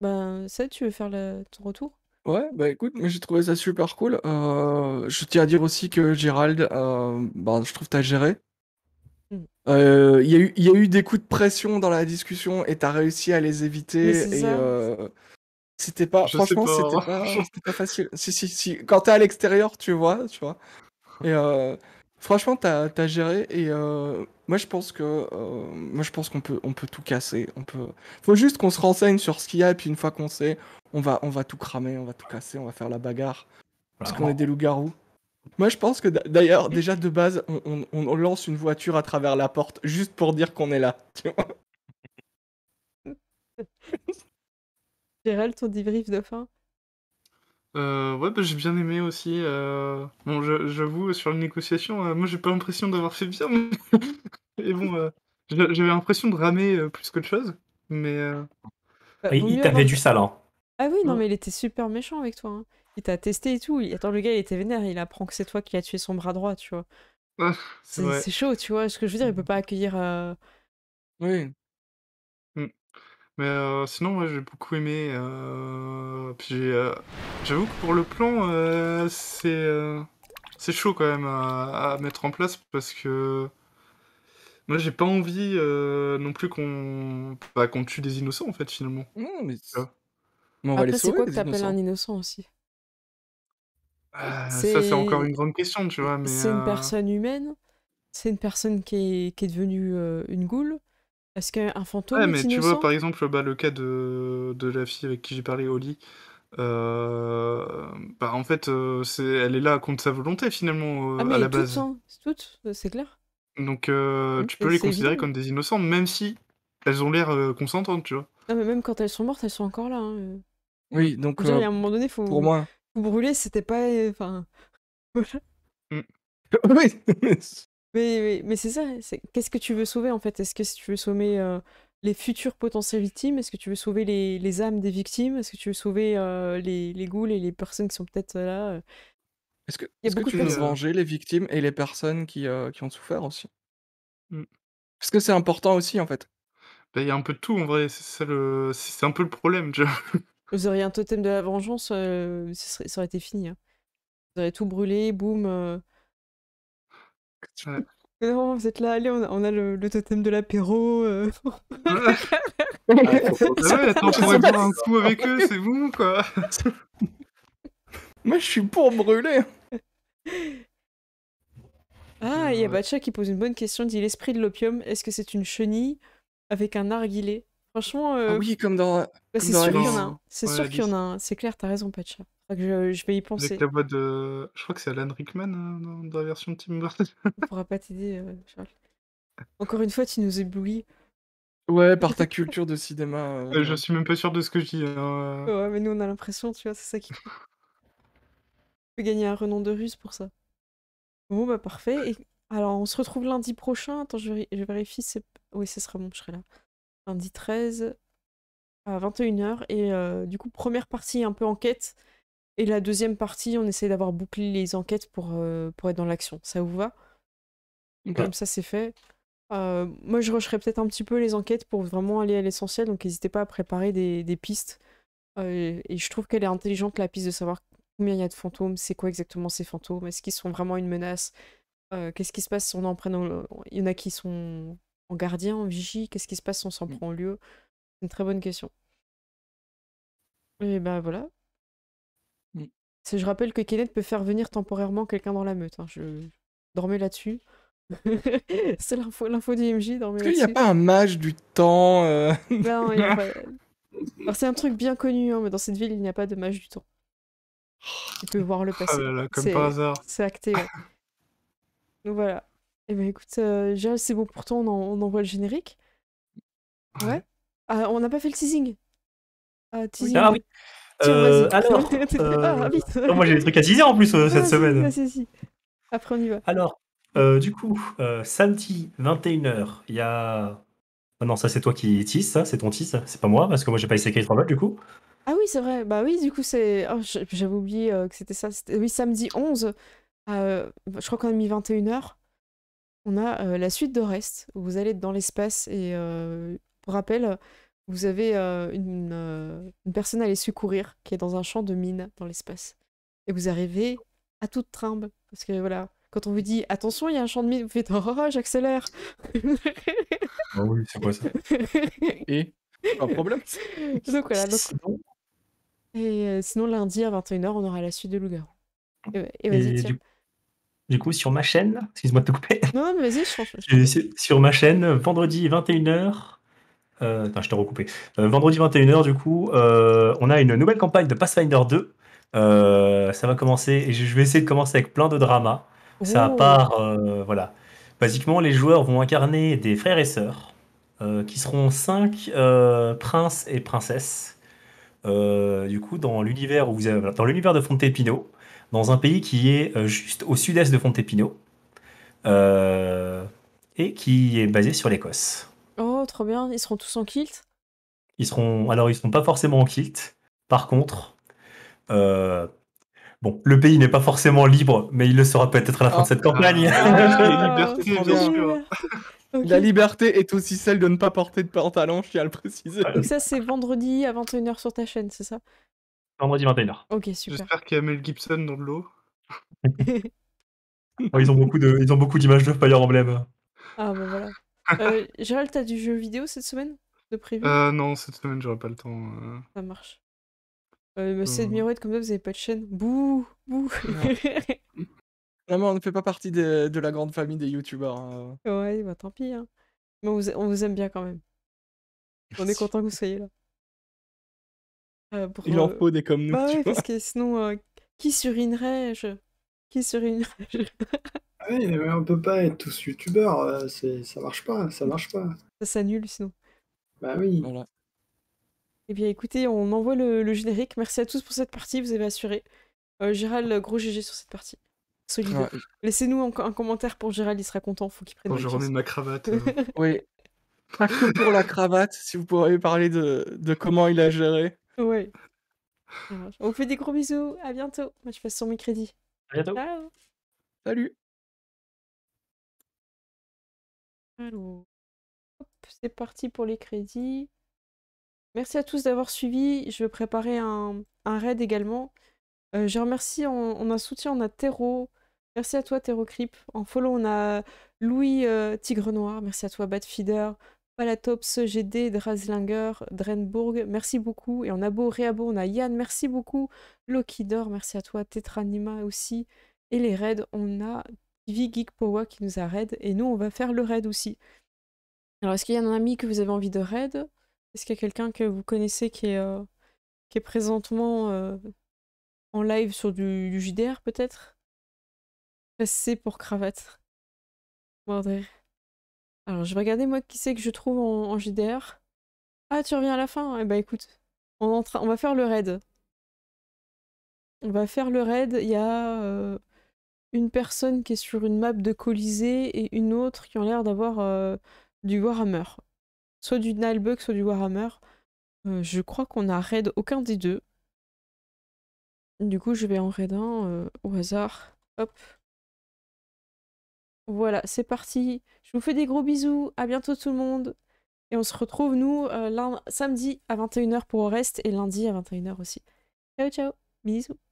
ben, ça, tu veux faire ton retour Ouais, bah écoute, j'ai trouvé ça super cool. je tiens à dire aussi que Gérald, ben, je trouve que t'as géré. Euh, il y, y, a eu des coups de pression dans la discussion et t'as réussi à les éviter. Et euh, c'était pas, franchement, hein. [LAUGHS] c'était pas, facile. Quand t'es à l'extérieur, tu vois, tu vois. [LAUGHS] Et euh, franchement, t'as as géré. Et moi, je pense que, moi, je pense qu'on peut, on peut tout casser. On peut. Faut juste qu'on se renseigne sur ce qu'il y a et puis une fois qu'on sait, on va, on va tout cramer, on va tout casser, on va faire la bagarre. Parce qu'on est des loups-garous. Moi, je pense que d'ailleurs, déjà de base, on, lance une voiture à travers la porte juste pour dire qu'on est là. Tu vois [LAUGHS] Gérald, ton débrief de fin euh, ouais, bah, j'ai bien aimé aussi. Euh... Bon, j'avoue, sur la négociation, euh, moi j'ai pas l'impression d'avoir fait bien. [LAUGHS] Et bon, euh, j'avais l'impression de ramer plus qu'autre chose. Mais. Bah, ah, il t'avait du salant. Hein. Ah oui, non, mais il était super méchant avec toi. Hein. Il t'a testé et tout. Attends, le gars, il était vénère. Il apprend que c'est toi qui a tué son bras droit, tu vois. Ah, c'est chaud, tu vois. Ce que je veux dire, il peut mmh. pas accueillir. Euh oui. Mmh. Mais euh, sinon, moi, j'ai beaucoup aimé. Euh, puis, j'avoue que pour le plan, c'est c'est chaud quand même à, mettre en place parce que moi, j'ai pas envie non plus qu'on bah, qu'on tue des innocents en fait finalement. Non, mais. Mais Après, C'est quoi que appelles un innocent aussi ah, ça, c'est encore une grande question, tu vois. c'est une euh personne humaine. C'est une personne qui est, devenue une goule. Est-ce qu'un fantôme ouais, mais tu vois, par exemple, bah, le cas de, de la fille avec qui j'ai parlé, Oli. Euh... Bah, en fait, c'est... elle est là contre sa volonté, finalement, ah, à la base. Hein, toutes, euh, c'est clair. Donc, hein, tu peux les considérer comme des innocentes, même si elles ont l'air consentantes, tu vois. Non, mais même quand elles sont mortes, elles sont encore là. Hein, oui, donc. un moment donné, faut... Pour moi, brûler, c'était pas. Euh, enfin. mais, [LAUGHS] mmh. [LAUGHS] mais, c'est ça. Qu'est-ce que tu veux sauver en fait Est-ce que tu veux sauver euh, les futures potentielles victimes Est-ce que tu veux sauver les, âmes des victimes Est-ce que tu veux sauver euh, les, les ghouls et les personnes qui sont peut-être là Est-ce que, tu veux venger les victimes et les personnes qui, qui ont souffert aussi mmh. Parce que c'est important aussi en fait. Ben, il y a un peu de tout en vrai, c'est le... un peu le problème. Vous auriez un totem de la vengeance, euh, ça, aurait été fini. Hein. Vous auriez tout brûlé, boum. Euh. [LAUGHS] Non, vous êtes là, allez, on a, le, totem de l'apéro. Euh... [LAUGHS] on pourrait boire un [LAUGHS] coup avec eux, c'est bon, quoi. Moi, je suis pour brûler. Ah, il y a Batcha qui pose une bonne question. dit l'esprit de l'opium, est-ce que c'est une chenille avec un narguilé Franchement. Euh, ah oui, comme dans. c'est hein. sûr qu'il y en a un. Hein. C'est sûr qu'il clair, t'as raison, Pacha. Je, je, vais y penser. Avec la voix de. Je crois que c'est Alan Rickman euh, dans, la version de Tim Burton. On pourra pas t'aider, euh, Charles. Encore une fois, tu nous éblouis. Ouais, par ta culture de cinéma. Je suis même pas sûr de ce que je dis. Hein, ouais, mais nous, on a l'impression, tu vois, c'est ça qui. tu peux gagner un renom de russe pour ça. Bon, bah parfait. Alors, on se retrouve lundi prochain. Attends, je, je vérifie. Oui, ce sera bon, je serai là lundi 13 à 21h. Et euh, du coup, première partie un peu enquête. Et la deuxième partie, on essaie d'avoir bouclé les enquêtes pour, euh, pour être dans l'action. Ça vous va Comme ça, c'est fait. Euh, moi, je rusherais peut-être un petit peu les enquêtes pour vraiment aller à l'essentiel. Donc, n'hésitez pas à préparer des, pistes. et je trouve qu'elle est intelligente, la piste de savoir combien il y a de fantômes, c'est quoi exactement ces fantômes, est-ce qu'ils sont vraiment une menace, qu'est-ce qui se passe si on en prend. Il y en a qui sont en gardien, en vigie Qu'est-ce qui se passe si on s'en prend au lieu C'est une très bonne question. Et ben voilà. Mmh. Je rappelle que Kenneth peut faire venir temporairement quelqu'un dans la meute. Hein, je... dormais là-dessus. [LAUGHS] c'est l'info, du MJ. Est-ce qu'il n'y a pas un mage du temps euh? [LAUGHS] non, a [LAUGHS] Alors, c'est un truc bien connu, hein, mais dans cette ville, il n'y a pas de mage du temps. Tu peux voir le oh passé. comme par hasard. C'est acté. Donc voilà. Eh ben écoute, Gérald, euh, c'est bon, pourtant on, envoie le générique. Ouais. Ah, on n'a pas fait le teasing. Ah, teasing. Ah oui. alors, moi j'ai des trucs à teaser en plus euh, cette semaine. si si Après, on y va. Alors, euh, du coup, euh, samedi 21h, il y a. Ah non, ça c'est toi qui tease, ça, c'est ton tease, c'est pas moi, parce que moi j'ai pas essayé trois du coup. Ah oui, c'est vrai. Bah oui, du coup, c'est. Oh, j'avais oublié que c'était ça. Oui, samedi 11. je crois qu'on a mis 21h on a euh, la suite d'Orest, où vous allez dans l'espace et euh, pour rappel, vous avez euh, une, personne à les secourir qui est dans un champ de mine dans l'espace. Et vous arrivez à toute trimble, parce que voilà, quand on vous dit attention, il y a un champ de mine, vous faites oh, oh, oh, j'accélère. Ah oui, c'est quoi ça [LAUGHS] Et un problème Et sinon, lundi à 21h, on aura la suite de loup Et, vas-y, tiens. Du coup, sur ma chaîne, excuse-moi de te couper. Non, mais vas-y, je sur, sur ma chaîne, vendredi 21h. Euh, je t'ai recoupé. Euh, vendredi 21h, du coup, euh, on a une nouvelle campagne de Pathfinder 2. Euh, ça va commencer, et je vais essayer de commencer avec plein de drama. ça Ça part, voilà. Basiquement, les joueurs vont incarner des frères et sœurs, qui seront cinq princes et princesses. du coup, dans l'univers où vous dans l'univers de Fontaine Pinot, dans un pays qui est euh, juste au sud-est de Fontepino euh, et qui est basé sur l'Écosse. Oh, trop bien. Ils seront tous en kilt Ils seront. Alors, ils ne seront pas forcément en kilt. Par contre, euh, bon, le pays n'est pas forcément libre, mais il le sera peut-être à la fin de oh. cette campagne. Ah. [LAUGHS] [LAUGHS] La liberté est aussi celle de ne pas porter de pantalon, je tiens à le préciser. Donc ça, c'est vendredi à 21h sur ta chaîne, c'est ça Ok, super. J'espère qu'il y a Mel Gibson dans de l'eau. [LAUGHS] ils ont beaucoup de, ils ont beaucoup d'images de Fire Emblem. Ah bah voilà. Euh, [LAUGHS] Gérald, t'as du jeu vidéo cette semaine de prévu euh, Non, cette semaine j'aurai pas le temps. Euh. Ça marche. Euh, c'est bah, de comme ça, vous avez pas de chaîne. Bouh, bouh. [LAUGHS] Non. mais on ne fait pas partie de, la grande famille des youtubeurs. Hein. Ouais, bah tant pis. Hein. Mais on vous, aime bien quand même. On est content que vous soyez là. Euh, il en euh, faut des comme nous. Bah tu parce que sinon, euh, qui surinerait je... Qui surinerait ah Oui, on peut pas être tous youtubeurs, ça marche pas, ça marche pas. Ça s'annule sinon. Bah oui. Voilà. Eh bien écoutez, on envoie le, générique. Merci à tous pour cette partie, vous avez assuré. Gérald, gros GG sur cette partie. Solide. Laissez-nous un, commentaire pour Gérald, il sera content, faut qu'il oh, je remets ma cravate. Hein. [LAUGHS] oui. pour la cravate, si vous pourriez parler de comment il a géré. Ouais. [LAUGHS] On fait des gros bisous. À bientôt. Moi, je passe sur mes crédits. À bientôt. Ciao. Salut. Allô. c'est parti pour les crédits. Merci à tous d'avoir suivi. Je vais préparer un, un raid également. Euh, je remercie, on, a soutien, on a Terro. Merci à toi, Terro Creep. En follow, on a Louis euh, Tigre Noir. Merci à toi, feeder Palatops, GD, Draslinger, Drenburg, merci beaucoup. Et on a beau, Réabo, on a Yann, merci beaucoup. Dor, merci à toi. Tetranima aussi. Et les raids, on a Vivi qui nous a raid. Et nous, on va faire le raid aussi. Alors, est-ce qu'il y a un ami que vous avez envie de raid Est-ce qu'il y a quelqu'un que vous connaissez qui est, euh, présentement euh, en live sur du, JDR peut-être C'est pour cravate. Mordre. Alors, je vais regarder, moi, qui c'est que je trouve en, JDR. Ah, tu reviens à la fin hein. Eh bah ben, écoute, on, on va faire le raid. On va faire le raid. Il y a euh, une personne qui est sur une map de Colisée et une autre qui ont l'air d'avoir euh, du Warhammer. Soit du Nilebug, soit du Warhammer. Euh, je crois qu'on a raid aucun des deux. Du coup, je vais en raid un au hasard. Hop. Voilà, c'est parti. Je vous fais des gros bisous. À bientôt tout le monde. Et on se retrouve, nous, euh, samedi à 21h pour Orest et lundi à 21h aussi. Ciao, ciao. Bisous.